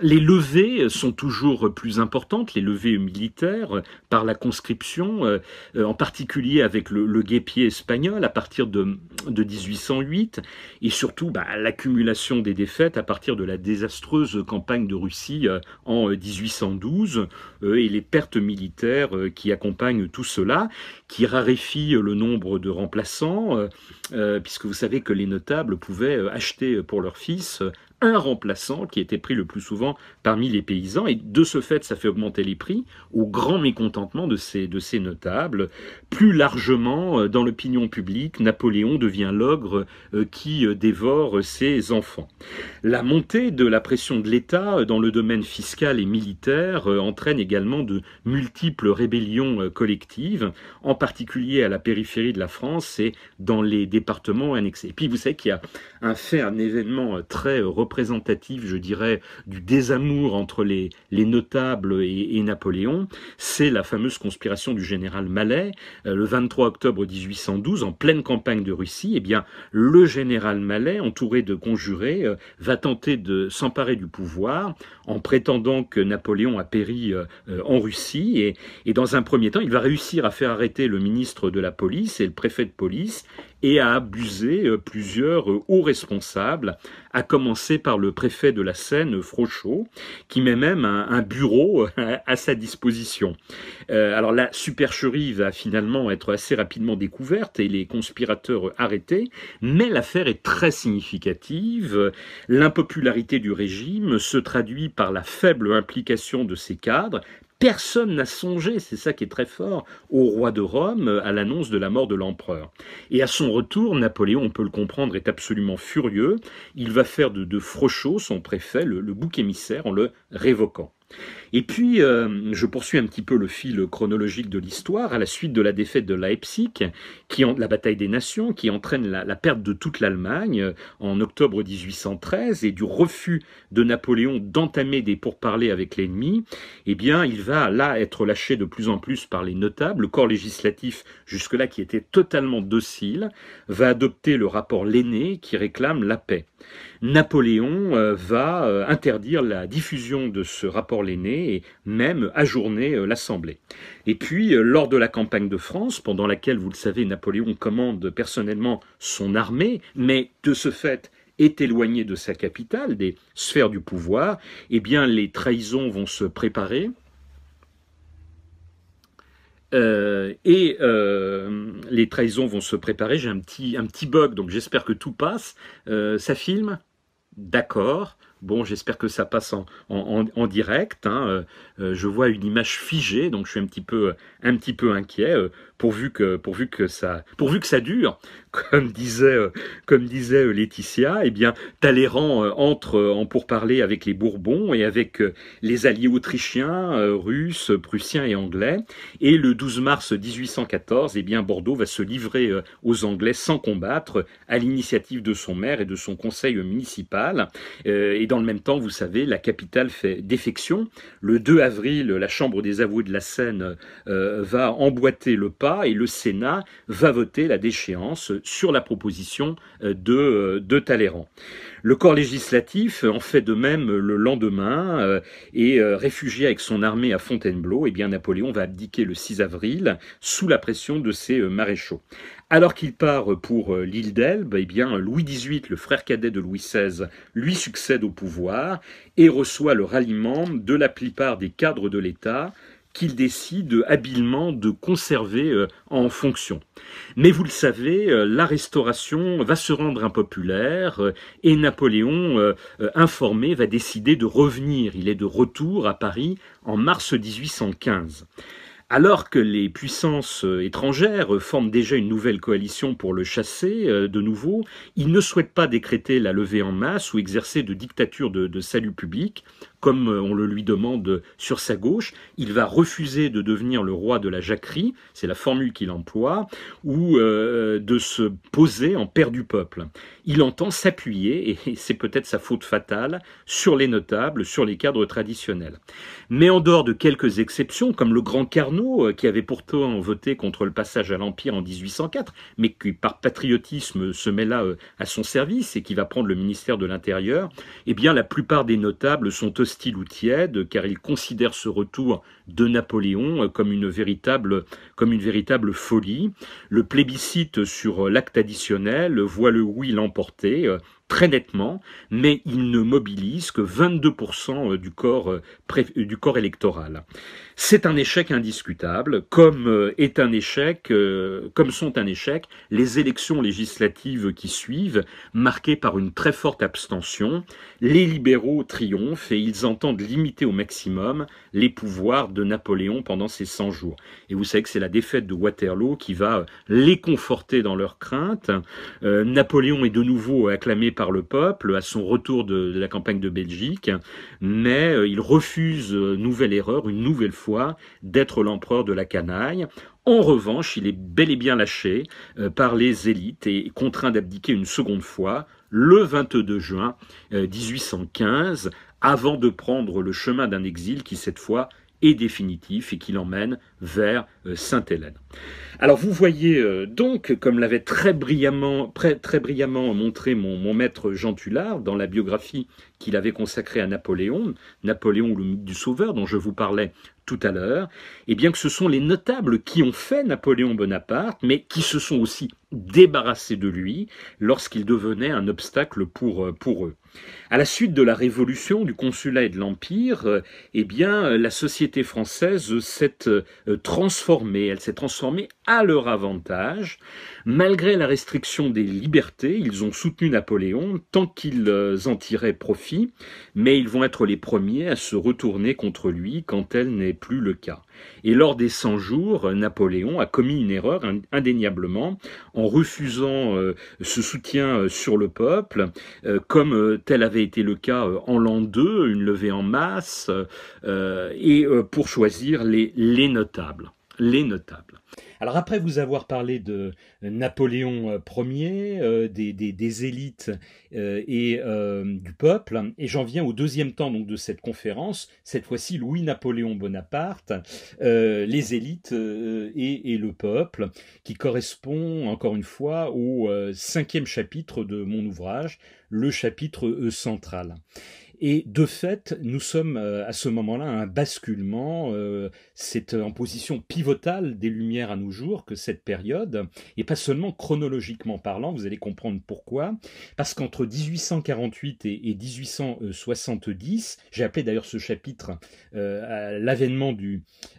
[SPEAKER 1] Les levées sont toujours plus importantes, les levées militaires par la conscription, euh, euh, en particulier avec le, guépier espagnol à partir de, 1808, et surtout bah, l'accumulation des défaites à partir de la désastreuse campagne de Russie euh, en 1812 et les pertes militaires qui accompagnent tout cela, qui raréfient le nombre de remplaçants, puisque vous savez que les notables pouvaient acheter pour leur fils un remplaçant qui était pris le plus souvent parmi les paysans, et de ce fait, ça fait augmenter les prix, au grand mécontentement de ces, de ces notables. Plus largement, euh, dans l'opinion publique, Napoléon devient l'ogre euh, qui euh, dévore ses enfants. La montée de la pression de l'État dans le domaine fiscal et militaire entraîne également de multiples rébellions collectives, en particulier à la périphérie de la France et dans les départements annexés. Et puis, vous savez qu'il y a un fait, un événement très représentatif représentatif, je dirais, du désamour entre les, notables et, Napoléon, c'est la fameuse conspiration du général Mallet, euh, le 23 octobre 1812, en pleine campagne de Russie. Eh bien, le général Mallet, entouré de conjurés, euh, va tenter de s'emparer du pouvoir en prétendant que Napoléon a péri euh, en Russie. et dans un premier temps, il va réussir à faire arrêter le ministre de la police et le préfet de police et a abusé euh, plusieurs euh, hauts responsables, à commencer par le préfet de la Seine, Frochot, qui met même un, bureau *laughs* à sa disposition. Euh, alors la supercherie va finalement être assez rapidement découverte et les conspirateurs arrêtés, mais l'affaire est très significative. L'impopularité du régime se traduit par la faible implication de ses cadres, Personne n'a songé, c'est ça qui est très fort, au roi de Rome euh, à l'annonce de la mort de l'empereur. Et à son retour, Napoléon, on peut le comprendre, est absolument furieux. Il va faire de, de Frochot, son préfet, le bouc émissaire en le révoquant. Et puis, euh, je poursuis un petit peu le fil chronologique de l'histoire. À la suite de la défaite de Leipzig, qui la bataille des nations, qui entraîne la, perte de toute l'Allemagne euh, en octobre 1813 et du refus de Napoléon d'entamer des pourparlers avec l'ennemi, eh bien, il va là être lâché de plus en plus par les notables. Le corps législatif, jusque-là, qui était totalement docile, va adopter le rapport l'aîné qui réclame la paix. Napoléon euh, va interdire la diffusion de ce rapport l'aîné et même ajourner euh, l'Assemblée. Et puis, euh, lors de la campagne de France, pendant laquelle, vous le savez, Napoléon commande personnellement son armée, mais de ce fait, est éloigné de sa capitale, des sphères du pouvoir, eh bien les trahisons vont se préparer. Euh, et les trahisons vont se préparer. J'ai un petit, un petit bug, donc j'espère que tout passe. ça filme D'accord. Bon, j'espère que ça passe en, en, en direct. Hein. Euh, euh, je vois une image figée, donc je suis un petit peu euh, un petit peu inquiet, euh, pourvu que, pourvu que, ça, pourvu que ça dure, comme disait, euh, comme disait euh, Laetitia, Et eh bien, Talleyrand entre en pourparlers avec les Bourbons et avec les alliés autrichiens, russes, prussiens et anglais. Et le 12 mars 1814, et eh bien, Bordeaux va se livrer aux Anglais sans combattre, à l'initiative de son maire et de son conseil municipal. Et dans le même temps, vous savez, la capitale fait défection. Le 2 avril, la Chambre des avoués de la Seine euh, va emboîter le pas et le Sénat va voter la déchéance sur la proposition euh, de, euh, de Talleyrand. Le corps législatif en fait de même le lendemain et réfugié avec son armée à Fontainebleau, et eh bien Napoléon va abdiquer le 6 avril sous la pression de ses maréchaux. Alors qu'il part pour l'île d'Elbe, eh bien Louis XVIII, le frère cadet de Louis XVI, lui succède au pouvoir et reçoit le ralliement de la plupart des cadres de l'État, qu'il décide habilement de conserver euh, en fonction. Mais vous le savez, euh, la restauration va se rendre impopulaire euh, et Napoléon, informé, va décider de revenir. Il est de retour à Paris en mars 1815. Alors que les puissances étrangères forment déjà une nouvelle coalition pour le chasser de nouveau, il ne souhaite pas décréter la levée en masse ou exercer de dictature de, de salut public comme euh, on le lui demande sur sa gauche. Il va refuser de devenir le roi de la jacquerie, c'est la formule qu'il emploie, ou euh, de se poser en père du peuple. Il entend s'appuyer, et c'est peut-être sa faute fatale, sur les notables, sur les cadres traditionnels. Mais en dehors de quelques exceptions, comme le grand Carnot, euh, qui avait pourtant voté contre le passage à l'Empire en 1804, mais qui par patriotisme se met là à son service et qui va prendre le ministère de l'Intérieur, eh bien la plupart des notables sont aussi ou tiède, car il considère ce retour de Napoléon euh, comme une véritable, comme une véritable folie. Le plébiscite sur euh, l'acte additionnel voit le oui l'emporter, euh, très nettement, mais il ne mobilise que 22% du corps électoral. C'est un échec indiscutable, comme euh, est un échec, euh, comme sont un échec les élections législatives qui suivent, marquées par une très forte abstention. Les libéraux triomphent et ils entendent limiter au maximum les pouvoirs de Napoléon pendant ces 100 jours. Et vous savez que c'est la défaite de Waterloo qui va euh, les conforter dans leurs craintes. Napoléon est de nouveau acclamé par le peuple à son retour de, la campagne de Belgique, mais il refuse nouvelle erreur, une nouvelle fois d'être l'empereur de la canaille. En revanche, il est bel et bien lâché euh, par les élites et contraint d'abdiquer une seconde fois le 22 juin 1815 euh, avant de prendre le chemin d'un exil qui cette fois est définitif et qui l'emmène vers euh, Sainte-Hélène. Alors vous voyez donc, comme l'avait très brillamment, montré mon, maître Jean Tullard dans la biographie qu'il avait consacrée à Napoléon, Napoléon le mythe du sauveur dont je vous parlais tout à l'heure, et eh bien que ce sont les notables qui ont fait Napoléon Bonaparte, mais qui se sont aussi débarrassés de lui lorsqu'il devenait un obstacle euh, pour, eux. À la suite de la Révolution, du Consulat et de l'Empire, euh, eh bien, euh, la société française s'est transformée. Elle s'est transformée à leur avantage. Malgré la restriction des libertés, ils ont soutenu Napoléon tant qu'ils en tiraient profit, mais ils vont être les premiers à se retourner contre lui quand elle n'est plus le cas. Et lors des cent jours, euh, Napoléon a commis une erreur indéniablement en refusant euh, ce soutien euh, sur le peuple, comme tel avait été le cas en l'an deux, une levée en masse, et pour choisir les notables les notables. Alors après vous avoir parlé de Napoléon euh, Ier, euh, des, élites euh, et du peuple, et j'en viens au deuxième temps donc de cette conférence, cette fois-ci Louis-Napoléon Bonaparte, les élites et, et, le peuple, qui correspond encore une fois au cinquième chapitre de mon ouvrage, le chapitre central. Et de fait, nous sommes euh, à ce moment-là à un basculement. Euh, c'est euh, en position pivotale des Lumières à nos jours que cette période, et pas seulement chronologiquement parlant, vous allez comprendre pourquoi, parce qu'entre 1848 et 1870, j'ai appelé d'ailleurs ce chapitre à l'avènement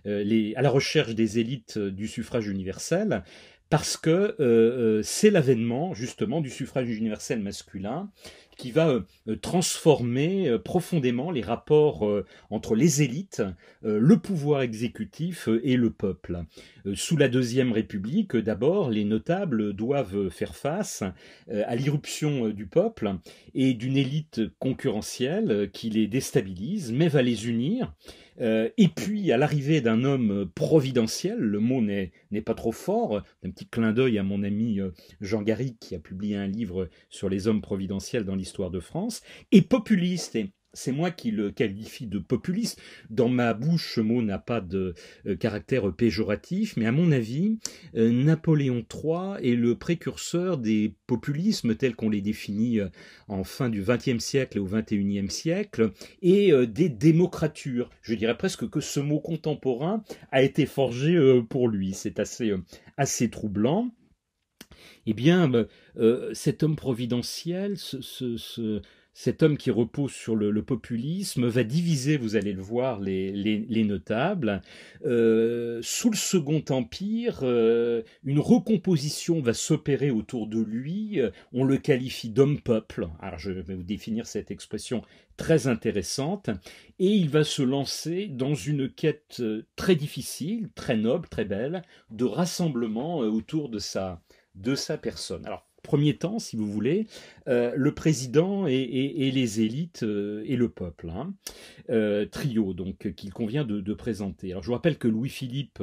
[SPEAKER 1] à la recherche des élites du suffrage universel, parce que c'est l'avènement justement du suffrage universel masculin qui va euh, transformer euh, profondément les rapports euh, entre les élites, le pouvoir exécutif et le peuple. Sous la Deuxième République, d'abord, les notables doivent faire face à l'irruption du peuple et d'une élite concurrentielle qui les déstabilise, mais va les unir euh, et puis, à l'arrivée d'un homme euh, providentiel, le mot n'est pas trop fort, un petit clin d'œil à mon ami euh, Jean Garrigue qui a publié un livre sur les hommes providentiels dans l'histoire de France, et populiste. Et c'est moi qui le qualifie de populiste. Dans ma bouche, ce mot n'a pas de euh, caractère péjoratif, mais à mon avis, euh, Napoléon III est le précurseur des populismes tels qu'on les définit euh, en fin du XXe siècle et au XXIe siècle, et des démocratures. Je dirais presque que ce mot contemporain a été forgé pour lui. C'est assez, assez troublant eh bien, cet homme providentiel, ce, ce, cet homme qui repose sur le, populisme va diviser, vous allez le voir, les, notables. Euh, sous le Second Empire, euh, une recomposition va s'opérer autour de lui. On le qualifie d'homme-peuple. Alors je vais vous définir cette expression très intéressante. Et il va se lancer dans une quête euh, très difficile, très noble, très belle, de rassemblement autour de sa, de sa personne. Alors premier temps, si vous voulez, euh, le président et, les élites euh, et le peuple. Hein. Euh, trio, donc, qu'il convient de, de, présenter. Alors, je vous rappelle que Louis-Philippe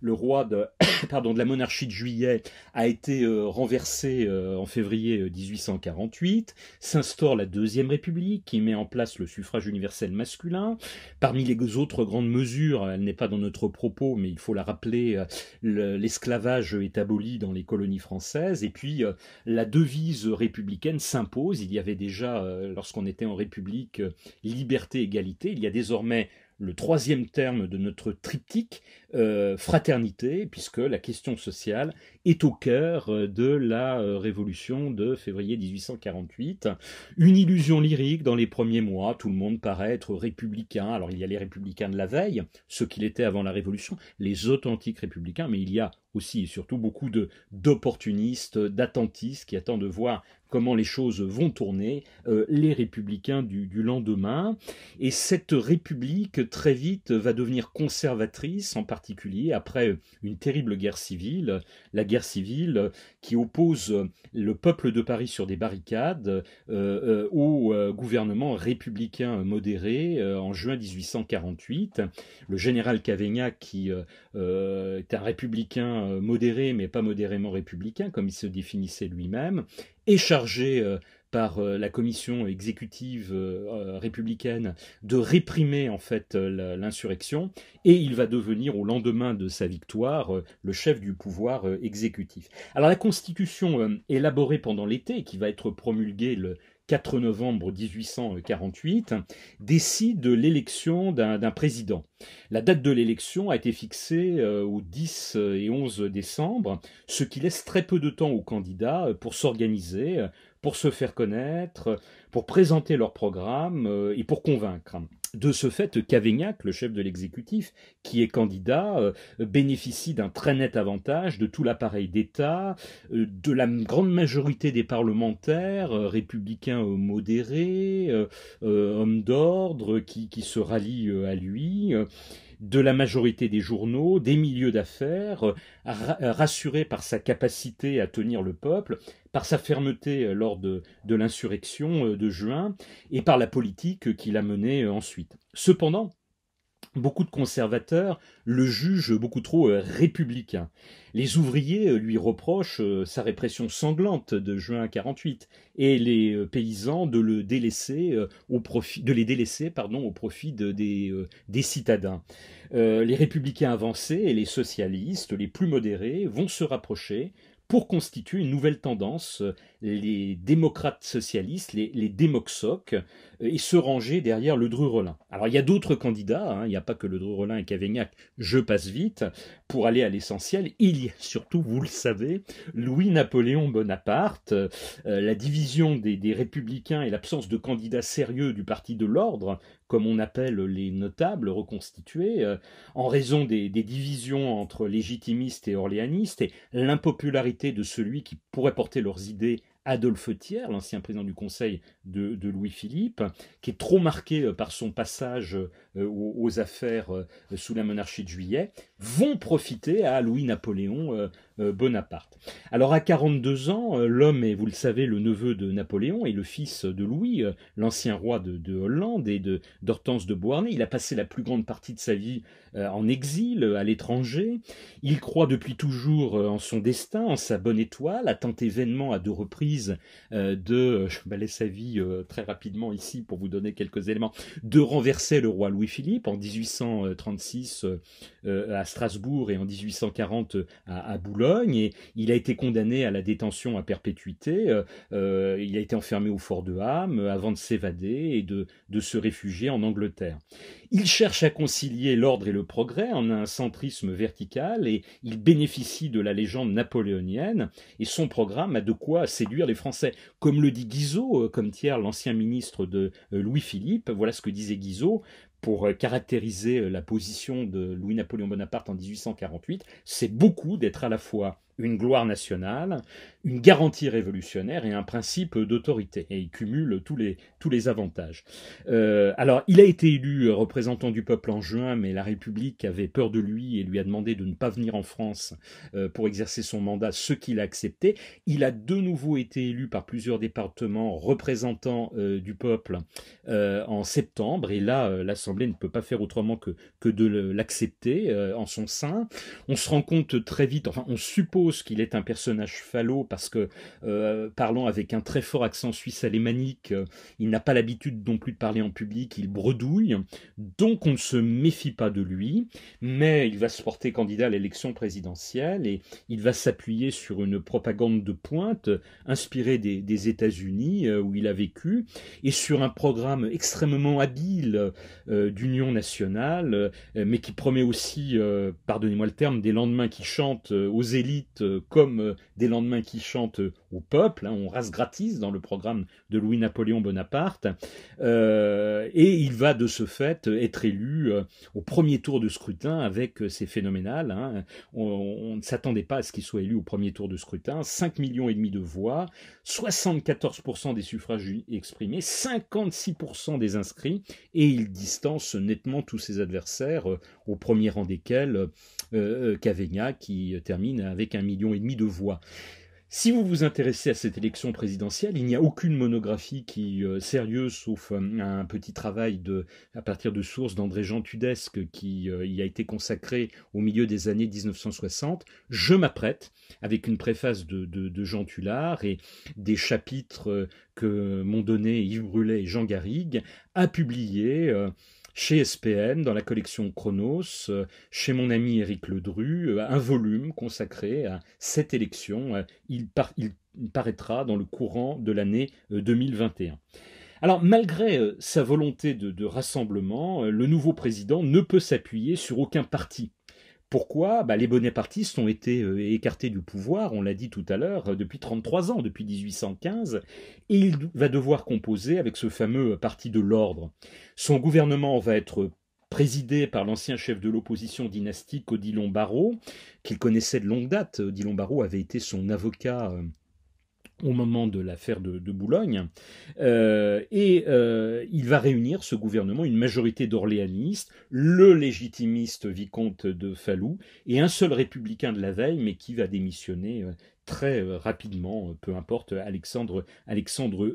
[SPEAKER 1] le roi de, *coughs* pardon, de la monarchie de Juillet a été euh, renversé euh, en février 1848, euh, s'instaure la Deuxième République qui met en place le suffrage universel masculin. Parmi les autres grandes mesures, elle n'est pas dans notre propos, mais il faut la rappeler, l'esclavage est aboli dans les colonies françaises, et puis la devise républicaine s'impose. Il y avait déjà, lorsqu'on était en République, liberté, égalité. Il y a désormais le troisième terme de notre triptyque, euh, fraternité, puisque la question sociale est au cœur euh, de la euh, révolution de février 1848. Une illusion lyrique dans les premiers mois, tout le monde paraît être républicain. Alors il y a les républicains de la veille, ceux qu'il était avant la révolution, les authentiques républicains, mais il y a aussi et surtout beaucoup de d'opportunistes, d'attentistes qui attendent de voir comment les choses vont tourner, euh, les républicains du, lendemain. Et cette république, très vite, va devenir conservatrice, en particulier après une terrible guerre civile, la guerre civile qui oppose le peuple de Paris sur des barricades euh, euh, au gouvernement républicain modéré en juin 1848. Le général Cavaignac, qui est un républicain euh, modéré, mais pas modérément républicain, comme il se définissait lui-même, est chargé euh, par euh, la commission exécutive républicaine de réprimer en fait l'insurrection et il va devenir au lendemain de sa victoire le chef du pouvoir exécutif. Alors la constitution élaborée pendant l'été qui va être promulguée le 4 novembre 1848, décide l'élection d'un président. La date de l'élection a été fixée euh, au 10 et 11 décembre, ce qui laisse très peu de temps aux candidats euh, pour s'organiser, pour se faire connaître, pour présenter leur programme euh, et pour convaincre de ce fait, Cavaignac, le chef de l'exécutif, qui est candidat, euh, bénéficie d'un très net avantage de tout l'appareil d'État, euh, de la grande majorité des parlementaires, euh, républicains modérés, hommes d'ordre, qui, se rallient à lui de la majorité des journaux, des milieux d'affaires, rassurés par sa capacité à tenir le peuple, par sa fermeté euh, lors de, de l'insurrection euh, de juin et par la politique euh, qu'il a menée ensuite. Cependant, beaucoup de conservateurs le jugent beaucoup trop euh, républicain. Les ouvriers euh, lui reprochent euh, sa répression sanglante de juin 1948 et les paysans de le délaisser au profit de les délaisser pardon au profit des, des citadins. les républicains avancés et les socialistes les plus modérés vont se rapprocher pour constituer une nouvelle tendance, euh, les démocrates socialistes, les, les euh, et se ranger derrière le Drurelin. Alors il y a d'autres candidats, hein, il n'y a pas que le Drurelin et Cavaignac, je passe vite, pour aller à l'essentiel, il y a surtout, vous le savez, Louis-Napoléon Bonaparte, euh, la division des, des républicains et l'absence de candidats sérieux du Parti de l'Ordre comme on appelle les notables reconstitués, euh, en raison des, divisions entre légitimistes et orléanistes et l'impopularité de celui qui pourrait porter leurs idées, Adolphe Thiers, l'ancien président du Conseil de, Louis-Philippe, qui est trop marqué euh, par son passage euh, aux, affaires sous la monarchie de Juillet, vont profiter à Louis-Napoléon euh, Bonaparte. Alors à 42 ans, euh, l'homme est, vous le savez, le neveu de Napoléon et le fils de Louis, euh, l'ancien roi de, Hollande et de d'Hortense de Beauharnais. Il a passé la plus grande partie de sa vie en exil, à l'étranger. Il croit depuis toujours en son destin, en sa bonne étoile, a tenté vainement à deux reprises de, je sa vie très rapidement ici pour vous donner quelques éléments, de renverser le roi Louis-Philippe en 1836 à Strasbourg et en 1840 à Boulogne et il a été condamné à la détention à perpétuité. Euh, euh, il a été enfermé au fort de Ham euh, avant de s'évader et de, se réfugier en Angleterre. Il cherche à concilier l'ordre et le progrès en un centrisme vertical et il bénéficie de la légende napoléonienne et son programme a de quoi séduire les Français. Comme le dit Guizot, comme Thiers, l'ancien ministre de Louis-Philippe, voilà ce que disait Guizot, pour euh, caractériser euh, la position de Louis-Napoléon Bonaparte en 1848, c'est beaucoup d'être à la fois une gloire nationale, une garantie révolutionnaire et un principe d'autorité. Et il cumule tous les, tous les avantages. Euh, alors, il a été élu représentant du peuple en juin, mais la République avait peur de lui et lui a demandé de ne pas venir en France euh, pour exercer son mandat, ce qu'il a accepté. Il a de nouveau été élu par plusieurs départements représentants euh, du peuple en septembre. Et là, l'Assemblée ne peut pas faire autrement que, que de l'accepter en son sein. On se rend compte très vite, enfin, on suppose qu'il est un personnage falot parce que, euh, parlant avec un très fort accent suisse alémanique, euh, il n'a pas l'habitude non plus de parler en public, il bredouille, donc on ne se méfie pas de lui, mais il va se porter candidat à l'élection présidentielle et il va s'appuyer sur une propagande de pointe inspirée des, États-Unis euh, où il a vécu et sur un programme extrêmement habile d'union nationale, mais qui promet aussi, pardonnez-moi le terme, des lendemains qui chantent aux élites euh, comme euh, des lendemains qui chantent euh, au peuple. Hein, on rase gratis dans le programme de Louis-Napoléon Bonaparte. et il va de ce fait être élu au premier tour de scrutin avec ses phénoménal. Hein. On, ne s'attendait pas à ce qu'il soit élu au premier tour de scrutin. 5,5 millions et demi de voix, 74% des suffrages exprimés, 56% des inscrits, et il distance nettement tous ses adversaires, au premier rang desquels euh, euh, Cavegna qui euh, termine avec un million et demi de voix. Si vous vous intéressez à cette élection présidentielle, il n'y a aucune monographie qui sérieuse, sauf un petit travail de, à partir de sources d'André Jean Tudesque qui y a été consacré au milieu des années 1960. Je m'apprête, avec une préface de, de, Jean Tullard et des chapitres que m'ont donné Yves Brulet et Jean Garrigue, à publier chez SPM, dans la collection Chronos, euh, chez mon ami Éric Ledru, euh, un volume consacré à cette élection. Euh, il, paraîtra dans le courant de l'année 2021. Alors, malgré sa volonté de rassemblement, le nouveau président ne peut s'appuyer sur aucun parti. Pourquoi bah, Les bonapartistes ont été euh, écartés du pouvoir, on l'a dit tout à l'heure, euh, depuis 33 ans, depuis 1815, et il va devoir composer avec ce fameux parti de l'ordre. Son gouvernement va être présidé par l'ancien chef de l'opposition dynastique Odilon Barrault, qu'il connaissait de longue date. Odilon Barrault avait été son avocat euh, au moment de l'affaire de, Boulogne. Euh, et euh, il va réunir ce gouvernement, une majorité d'orléanistes, le légitimiste vicomte de Falou et un seul républicain de la veille, mais qui va démissionner euh, très rapidement, peu importe, Alexandre, Alexandre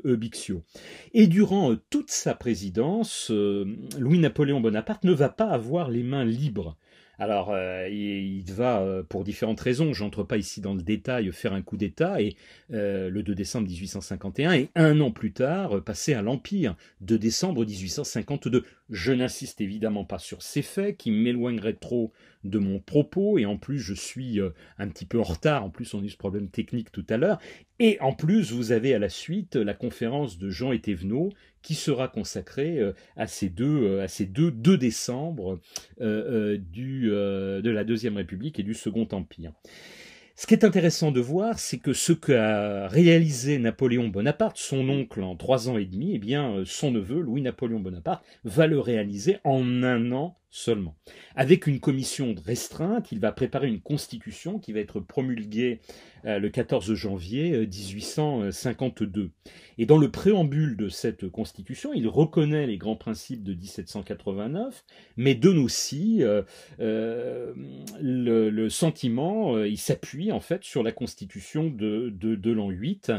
[SPEAKER 1] Et durant toute sa présidence, Louis-Napoléon Bonaparte ne va pas avoir les mains libres. Alors, euh, il, va, euh, pour différentes raisons, j'entre pas ici dans le détail, faire un coup d'État, et euh, le 2 décembre 1851, et un an plus tard, passer à l'Empire, 2 décembre 1852. Je n'insiste évidemment pas sur ces faits qui m'éloigneraient trop de mon propos et en plus je suis euh, un petit peu en retard, en plus on a eu ce problème technique tout à l'heure et en plus vous avez à la suite la conférence de Jean Thévenot qui sera consacrée euh, à ces deux, euh, à ces deux, 2 décembre de la Deuxième République et du Second Empire. Ce qui est intéressant de voir, c'est que ce qu'a réalisé Napoléon Bonaparte, son oncle en trois ans et demi, eh bien, euh, son neveu, Louis-Napoléon Bonaparte, va le réaliser en un an seulement. Avec une commission restreinte, il va préparer une constitution qui va être promulguée euh, le 14 janvier 1852. Euh, Et dans le préambule de cette constitution, il reconnaît les grands principes de 1789, mais donne aussi euh, le, sentiment, il s'appuie en fait sur la constitution de, de, de l'an 8,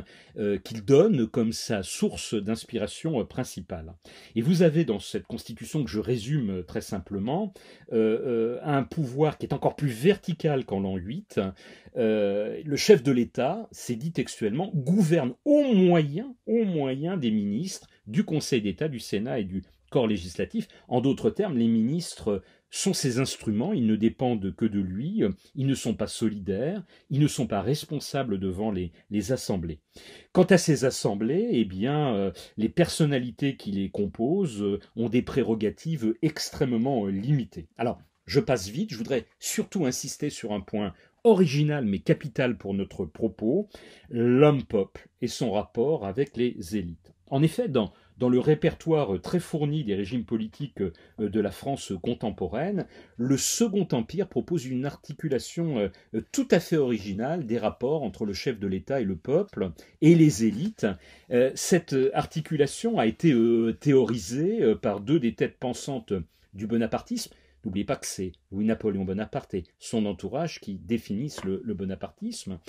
[SPEAKER 1] qu'il donne comme sa source d'inspiration principale. Et vous avez dans cette constitution que je résume très simplement, euh, euh, un pouvoir qui est encore plus vertical qu'en l'an 8. Euh, le chef de l'État, c'est dit textuellement, gouverne au moyen, au moyen des ministres, du Conseil d'État, du Sénat et du, corps législatif. En d'autres termes, les ministres sont ses instruments, ils ne dépendent que de lui, ils ne sont pas solidaires, ils ne sont pas responsables devant les, assemblées. Quant à ces assemblées, eh bien, euh, les personnalités qui les composent euh, ont des prérogatives extrêmement euh, limitées. Alors, je passe vite, je voudrais surtout insister sur un point original mais capital pour notre propos, l'homme-peuple et son rapport avec les élites. En effet, dans dans le répertoire très fourni des régimes politiques euh, de la France contemporaine, le Second Empire propose une articulation euh, tout à fait originale des rapports entre le chef de l'État et le peuple et les élites. Euh, cette articulation a été théorisée par deux des têtes pensantes du bonapartisme, N'oubliez pas que c'est Louis-Napoléon Bonaparte et son entourage qui définissent le, bonapartisme.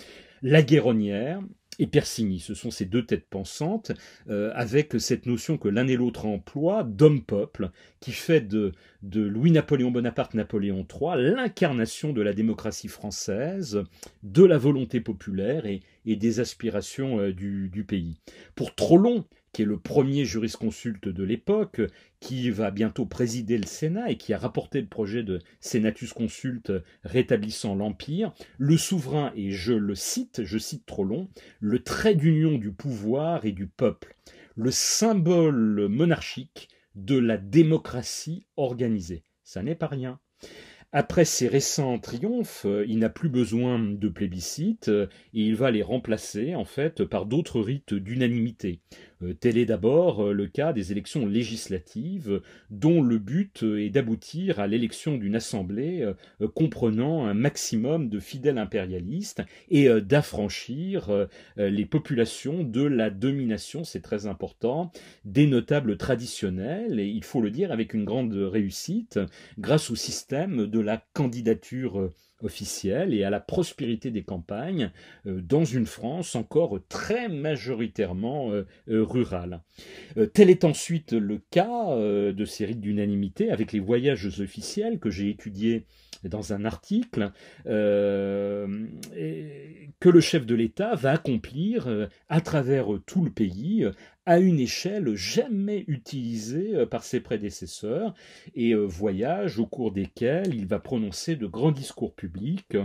[SPEAKER 1] La Guéronnière, et Persigny. Ce sont ces deux têtes pensantes, euh, avec cette notion que l'un et l'autre emploient d'homme-peuple, qui fait de, Louis-Napoléon Bonaparte, Napoléon III, l'incarnation de la démocratie française, de la volonté populaire et, des aspirations euh, du, du, pays. Pour trop long, qui est le premier jurisconsulte de l'époque, qui va bientôt présider le Sénat et qui a rapporté le projet de Senatus Consulte rétablissant l'Empire, le souverain, et je le cite, je cite trop long, le trait d'union du pouvoir et du peuple, le symbole monarchique de la démocratie organisée. Ça n'est pas rien. Après ses récents triomphes, euh, il n'a plus besoin de plébiscites euh, et il va les remplacer en fait par d'autres rites d'unanimité. Euh, tel est d'abord euh, le cas des élections législatives, dont le but euh, est d'aboutir à l'élection d'une assemblée comprenant un maximum de fidèles impérialistes et d'affranchir les populations de la domination, c'est très important, des notables traditionnels, et il faut le dire avec une grande réussite, grâce au système de la candidature officielle et à la prospérité des campagnes euh, dans une France encore très majoritairement euh, euh, rurale. Tel est ensuite le cas de ces rites d'unanimité avec les voyages officiels que j'ai étudiés dans un article que le chef de l'État va accomplir euh, à travers euh, tout le pays euh, à une échelle jamais utilisée par ses prédécesseurs et voyage au cours desquels il va prononcer de grands discours publics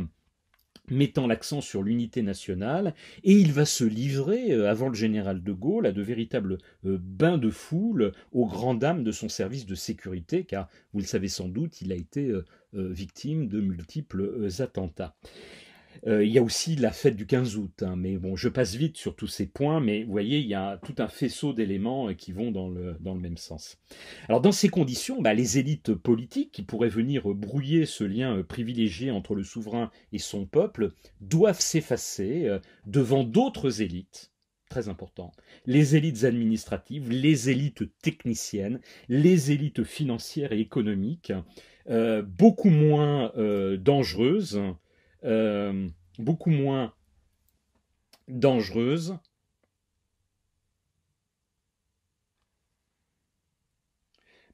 [SPEAKER 1] mettant l'accent sur l'unité nationale, et il va se livrer, avant le général de Gaulle, à de véritables bains de foule aux grandes dames de son service de sécurité, car, vous le savez sans doute, il a été victime de multiples attentats. Euh, il y a aussi la fête du 15 août, hein, mais bon, je passe vite sur tous ces points, mais vous voyez, il y a tout un faisceau d'éléments euh, qui vont dans le, même sens. Alors dans ces conditions, bah, les élites politiques qui pourraient venir euh, brouiller ce lien privilégié entre le souverain et son peuple doivent s'effacer devant d'autres élites très importantes, Les élites administratives, les élites techniciennes, les élites financières et économiques, beaucoup moins dangereuses euh, beaucoup moins dangereuse.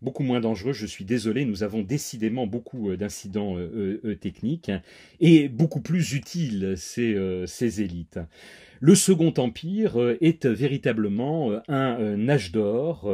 [SPEAKER 1] Beaucoup moins dangereuse, je suis désolé, nous avons décidément beaucoup euh, d'incidents euh, techniques hein, et beaucoup plus utiles ces élites. Le Second Empire euh, est euh, véritablement euh, un, âge d'or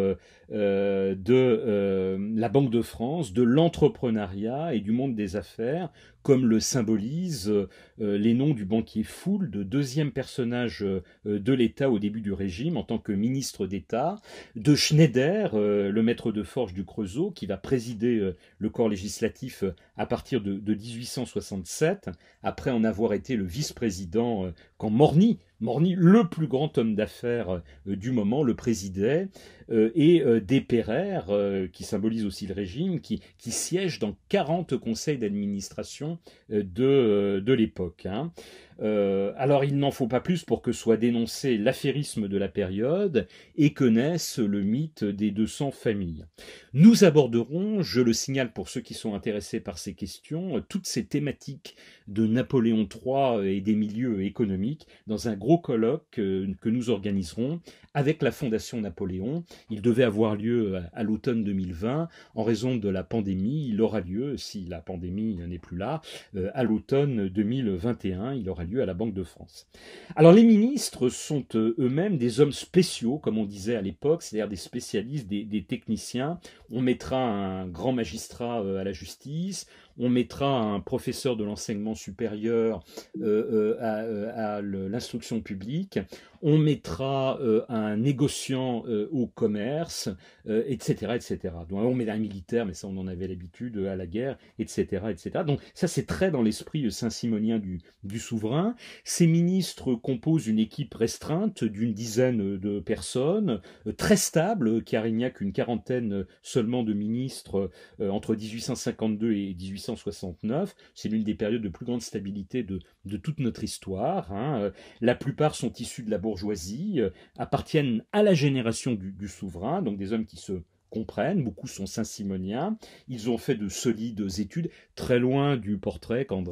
[SPEAKER 1] de la Banque de France, de l'entrepreneuriat et du monde des affaires, comme le symbolisent les noms du banquier Foule, de deuxième personnage de l'État au début du régime en tant que ministre d'État, de Schneider, le maître de forge du Creusot, qui va présider le corps législatif à partir de, de 1867, après en avoir été le vice-président quand Morny Morny, le plus grand homme d'affaires euh, du moment, le présidait. Euh, et euh, des pérères, euh, qui symbolisent aussi le régime, qui, siègent dans 40 conseils d'administration de, l'époque. Hein. alors il n'en faut pas plus pour que soit dénoncé l'affairisme de la période et que naisse le mythe des 200 familles. Nous aborderons, je le signale pour ceux qui sont intéressés par ces questions, toutes ces thématiques de Napoléon III et des milieux économiques dans un gros colloque que nous organiserons avec la Fondation Napoléon il devait avoir lieu euh, à l'automne 2020. En raison de la pandémie, il aura lieu, si la pandémie n'est plus là, euh, à l'automne 2021. Il aura lieu à la Banque de France. Alors les ministres sont euh, eux-mêmes des hommes spéciaux, comme on disait à l'époque, c'est-à-dire des spécialistes, des, des, techniciens. On mettra un grand magistrat à la justice, on mettra un professeur de l'enseignement supérieur euh, euh, à, euh, l'instruction publique, on mettra un négociant au commerce, etc., etc. Donc on met un militaire, mais ça on en avait l'habitude à la guerre, etc., etc. Donc ça c'est très dans l'esprit saint-simonien du, du souverain. Ces ministres composent une équipe restreinte d'une dizaine de personnes, très stable, car il n'y a qu'une quarantaine seulement de ministres entre 1852 et 18 1869. C'est l'une des périodes de plus grande stabilité de, toute notre histoire. Hein. Euh, la plupart sont issus de la bourgeoisie, euh, appartiennent à la génération du souverain, donc des hommes qui se comprennent, beaucoup sont saint-simoniens, ils ont fait de solides études, très loin du portrait qu'en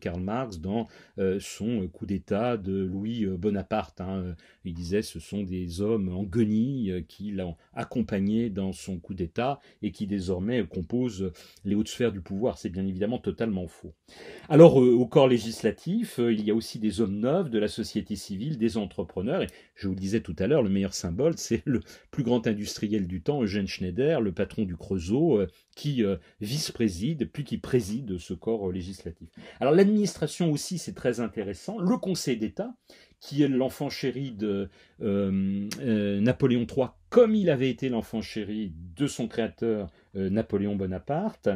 [SPEAKER 1] Karl Marx dans euh, son coup d'État de Louis euh, Bonaparte. Hein. Il disait ce sont des hommes en guenilles euh, qui l'ont accompagné dans son coup d'État et qui désormais composent les hautes sphères du pouvoir. C'est bien évidemment totalement faux. Alors au corps législatif, il y a aussi des hommes neufs de la société civile, des entrepreneurs, je vous le disais tout à l'heure, le meilleur symbole, *laughs* c'est le plus grand industriel du temps, Eugène Schneider, le patron du Creusot, euh, qui euh, vice-préside, puis qui préside ce corps euh, législatif. Alors l'administration aussi, c'est très intéressant. Le Conseil d'État, qui est l'enfant chéri de Napoléon III, comme il avait été l'enfant chéri de son créateur euh, Napoléon Bonaparte.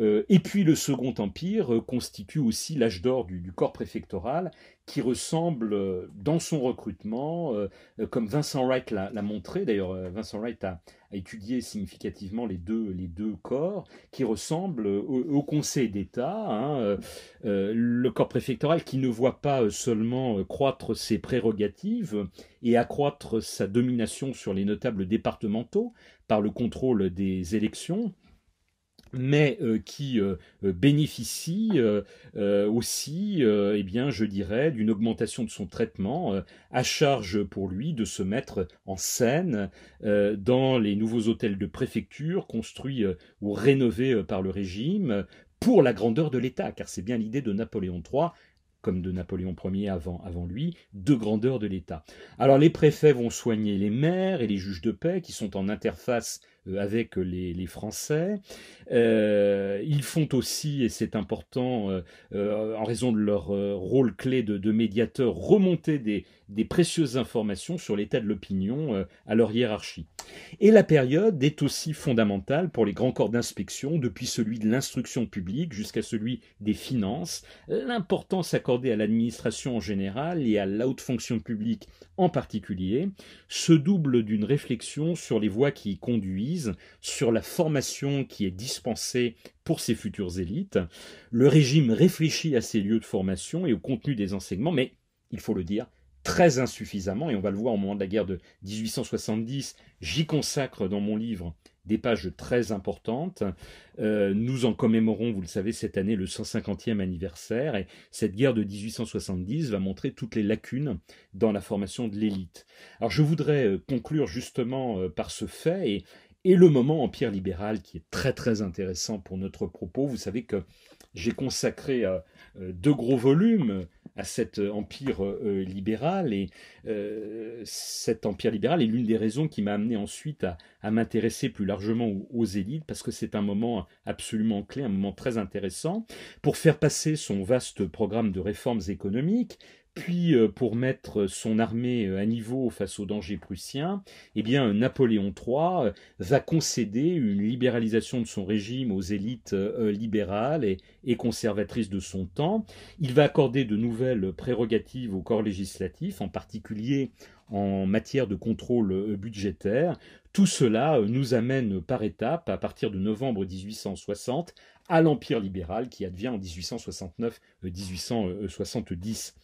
[SPEAKER 1] Euh, et puis le Second Empire euh, constitue aussi l'âge d'or du, corps préfectoral qui ressemble dans son recrutement, comme Vincent Wright l'a montré, d'ailleurs Vincent Wright a, étudier significativement les deux, les deux corps qui ressemblent au, Conseil d'État, hein, euh, euh, le corps préfectoral qui ne voit pas seulement croître ses prérogatives et accroître sa domination sur les notables départementaux par le contrôle des élections, mais euh, qui euh, euh, bénéficie aussi, eh bien, je dirais, d'une augmentation de son traitement, à charge pour lui de se mettre en scène dans les nouveaux hôtels de préfecture construits ou rénovés par le régime pour la grandeur de l'État, car c'est bien l'idée de Napoléon III comme de Napoléon Ier avant, avant lui, de grandeur de l'État. Alors les préfets vont soigner les maires et les juges de paix qui sont en interface euh, avec les, Français. Euh, ils font aussi, et c'est important euh, en raison de leur rôle clé de, médiateur, remonter des, des, précieuses informations sur l'état de l'opinion à leur hiérarchie. Et la période est aussi fondamentale pour les grands corps d'inspection, depuis celui de l'instruction publique jusqu'à celui des finances. L'importance accordée à l'administration en général et à la haute fonction publique en particulier se double d'une réflexion sur les voies qui y conduisent sur la formation qui est dispensée pour ces futures élites. Le régime réfléchit à ces lieux de formation et au contenu des enseignements, mais, il faut le dire, très insuffisamment, et on va le voir au moment de la guerre de 1870, j'y consacre dans mon livre des pages très importantes. Euh, nous en commémorons, vous le savez, cette année le 150e anniversaire, et cette guerre de 1870 va montrer toutes les lacunes dans la formation de l'élite. Alors je voudrais euh, conclure justement euh, par ce fait et, et le moment Empire libéral, qui est très très intéressant pour notre propos. Vous savez que j'ai consacré euh, euh, deux gros volumes à cet euh, empire libéral et cet empire libéral est l'une des raisons qui m'a amené ensuite à, m'intéresser plus largement aux, élites parce que c'est un moment absolument clé, un moment très intéressant pour faire passer son vaste programme de réformes économiques puis euh, pour mettre son armée euh, à niveau face aux dangers prussiens, eh bien euh, Napoléon III va concéder une libéralisation de son régime aux élites libérales et, et conservatrices de son temps. Il va accorder de nouvelles prérogatives au corps législatif, en particulier en matière de contrôle budgétaire. Tout cela nous amène par étapes, à partir de novembre 1860, à l'Empire libéral qui advient en 1869-1870.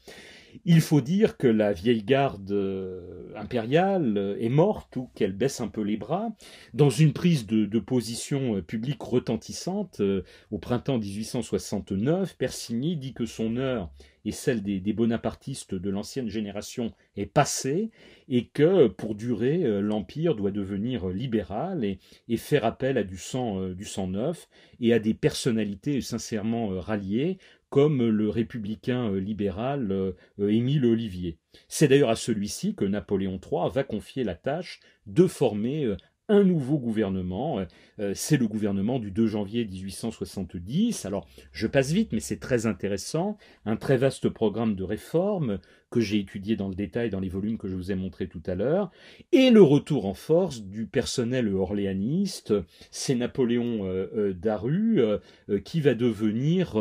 [SPEAKER 1] Il faut dire que la vieille garde euh, impériale euh, est morte ou qu'elle baisse un peu les bras. Dans une prise de, position euh, publique retentissante, au printemps 1869, Persigny dit que son heure et celle des, bonapartistes de l'ancienne génération est passée et que pour durer, l'Empire doit devenir libéral et, faire appel à du sang, du sang neuf et à des personnalités sincèrement ralliées comme le républicain euh, libéral euh, euh, Émile Olivier. C'est d'ailleurs à celui-ci que Napoléon III va confier la tâche de former un nouveau gouvernement. C'est le gouvernement du 2 janvier 1870. Alors, je passe vite, mais c'est très intéressant. Un très vaste programme de réformes que j'ai étudié dans le détail dans les volumes que je vous ai montrés tout à l'heure, et le retour en force du personnel orléaniste, c'est Napoléon euh, euh, Daru euh, qui va devenir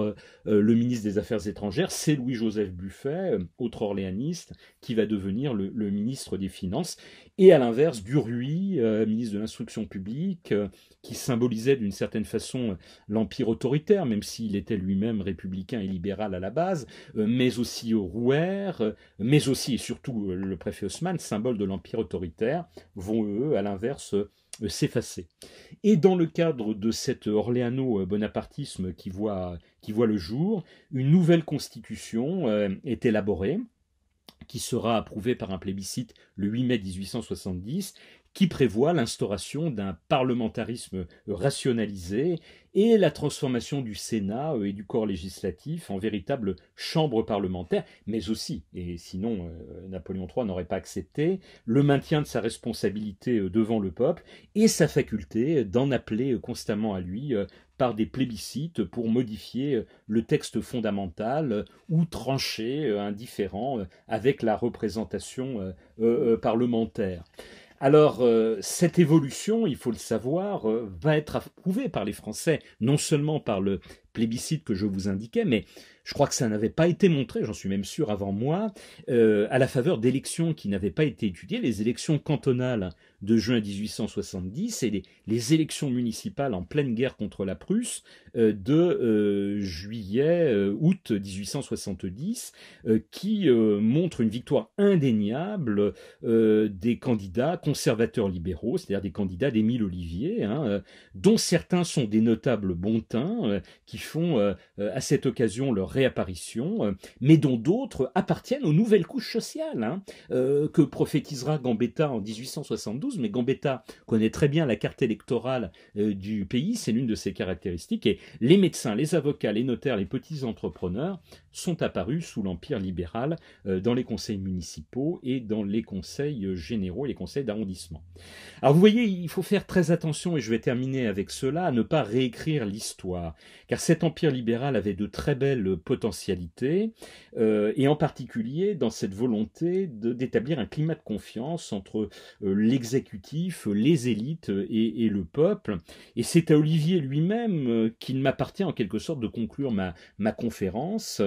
[SPEAKER 1] le ministre des Affaires étrangères, c'est Louis-Joseph Buffet, autre orléaniste, qui va devenir le, ministre des Finances, et à l'inverse, Duruy, ministre de l'Instruction publique, qui symbolisait d'une certaine façon l'empire autoritaire, même s'il était lui-même républicain et libéral à la base, mais aussi au Rouer, mais aussi et surtout euh, le préfet Haussmann, symbole de l'empire autoritaire, vont eux, à l'inverse, euh, s'effacer. Et dans le cadre de cet orléano-bonapartisme qui voit, qui voit le jour, une nouvelle constitution euh, est élaborée qui sera approuvée par un plébiscite le 8 mai 1870 qui prévoit l'instauration d'un parlementarisme rationalisé et la transformation du Sénat euh, et du corps législatif en véritable chambre parlementaire, mais aussi, et sinon euh, Napoléon III n'aurait pas accepté, le maintien de sa responsabilité euh, devant le peuple et sa faculté d'en appeler constamment à lui par des plébiscites pour modifier le texte fondamental ou trancher un avec la représentation parlementaire. Alors, euh, cette évolution, il faut le savoir, euh, va être approuvée par les Français, non seulement par le plébiscite que je vous indiquais, mais je crois que ça n'avait pas été montré, j'en suis même sûr avant moi, euh, à la faveur d'élections qui n'avaient pas été étudiées, les élections cantonales de juin 1870 et les, élections municipales en pleine guerre contre la Prusse euh, de euh, juillet-août euh, 1870 qui montre une victoire indéniable des candidats conservateurs libéraux, c'est-à-dire des candidats d'Émile Olivier, hein, dont certains sont des notables bontins qui font à cette occasion leur réapparition, mais dont d'autres appartiennent aux nouvelles couches sociales hein, que prophétisera Gambetta en 1872 mais Gambetta connaît très bien la carte électorale euh, du pays, c'est l'une de ses caractéristiques, et les médecins, les avocats, les notaires, les petits entrepreneurs sont apparus sous l'empire libéral euh, dans les conseils municipaux et dans les conseils euh, généraux et les conseils d'arrondissement. Alors vous voyez, il faut faire très attention, et je vais terminer avec cela, à ne pas réécrire l'histoire, car cet empire libéral avait de très belles potentialités, et en particulier dans cette volonté d'établir un climat de confiance entre l'exécutif les élites et, le peuple. Et c'est à Olivier lui-même euh, qu'il m'appartient en quelque sorte de conclure ma, conférence.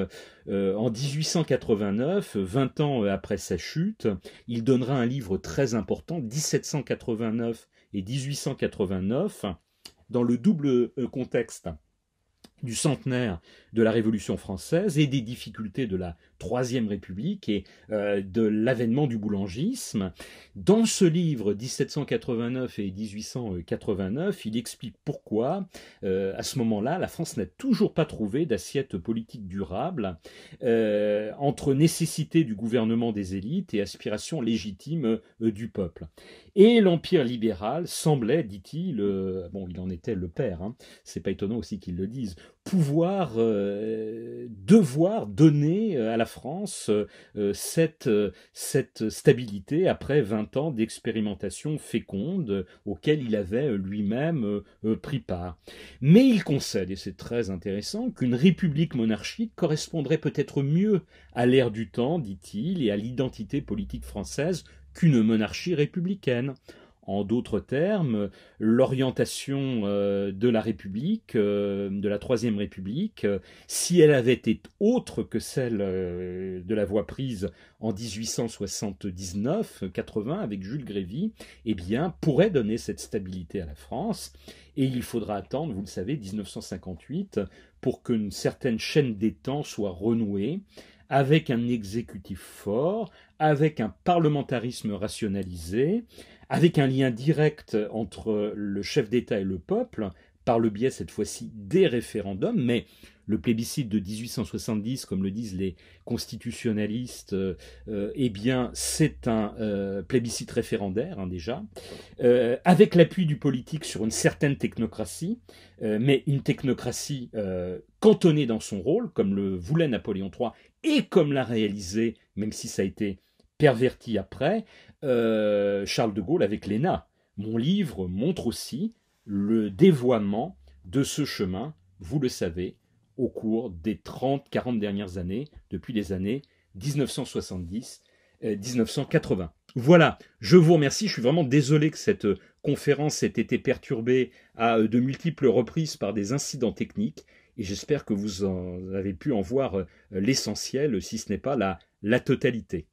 [SPEAKER 1] Euh, en 1889, 20 ans après sa chute, il donnera un livre très important, 1789 et 1889, dans le double euh, contexte du centenaire de la Révolution française et des difficultés de la Troisième République et euh, de l'avènement du boulangisme. Dans ce livre 1789 et 1889, il explique pourquoi, euh, à ce moment-là, la France n'a toujours pas trouvé d'assiette politique durable euh, entre nécessité du gouvernement des élites et aspiration légitime du peuple. Et l'empire libéral semblait, dit-il, bon, il en était le père. Hein, c'est pas étonnant aussi qu'ils le disent, pouvoir, devoir donner à la France euh, euh, euh, cette, stabilité après vingt ans d'expérimentation féconde auquel il avait lui-même pris part. Mais il concède, et c'est très intéressant, qu'une république monarchique correspondrait peut-être mieux à l'ère du temps, dit-il, et à l'identité politique française qu'une monarchie républicaine. En d'autres termes, l'orientation euh, de la République, euh, de la Troisième République, euh, si elle avait été autre que celle de la voie prise en 1879-80 avec Jules Grévy, eh bien, pourrait donner cette stabilité à la France. Et il faudra attendre, vous le savez, 1958 pour qu'une certaine chaîne des temps soit renouée avec un exécutif fort, avec un parlementarisme rationalisé, avec un lien direct entre le chef d'État et le peuple, par le biais cette fois-ci des référendums, mais le plébiscite de 1870, comme le disent les constitutionnalistes, euh, eh bien, c'est un euh, plébiscite référendaire hein, déjà, euh, avec l'appui du politique sur une certaine technocratie, mais une technocratie cantonnée dans son rôle, comme le voulait Napoléon III et comme l'a réalisé, même si ça a été perverti après, euh, Charles de Gaulle avec l'ENA. Mon livre montre aussi le dévoiement de ce chemin, vous le savez, au cours des 30-40 dernières années, depuis les années 1970 1980. Euh, voilà, je vous remercie. Je suis vraiment désolé que cette euh, conférence ait été perturbée à de multiples reprises par des incidents techniques et j'espère que vous en avez pu en voir l'essentiel, si ce n'est pas la totalité.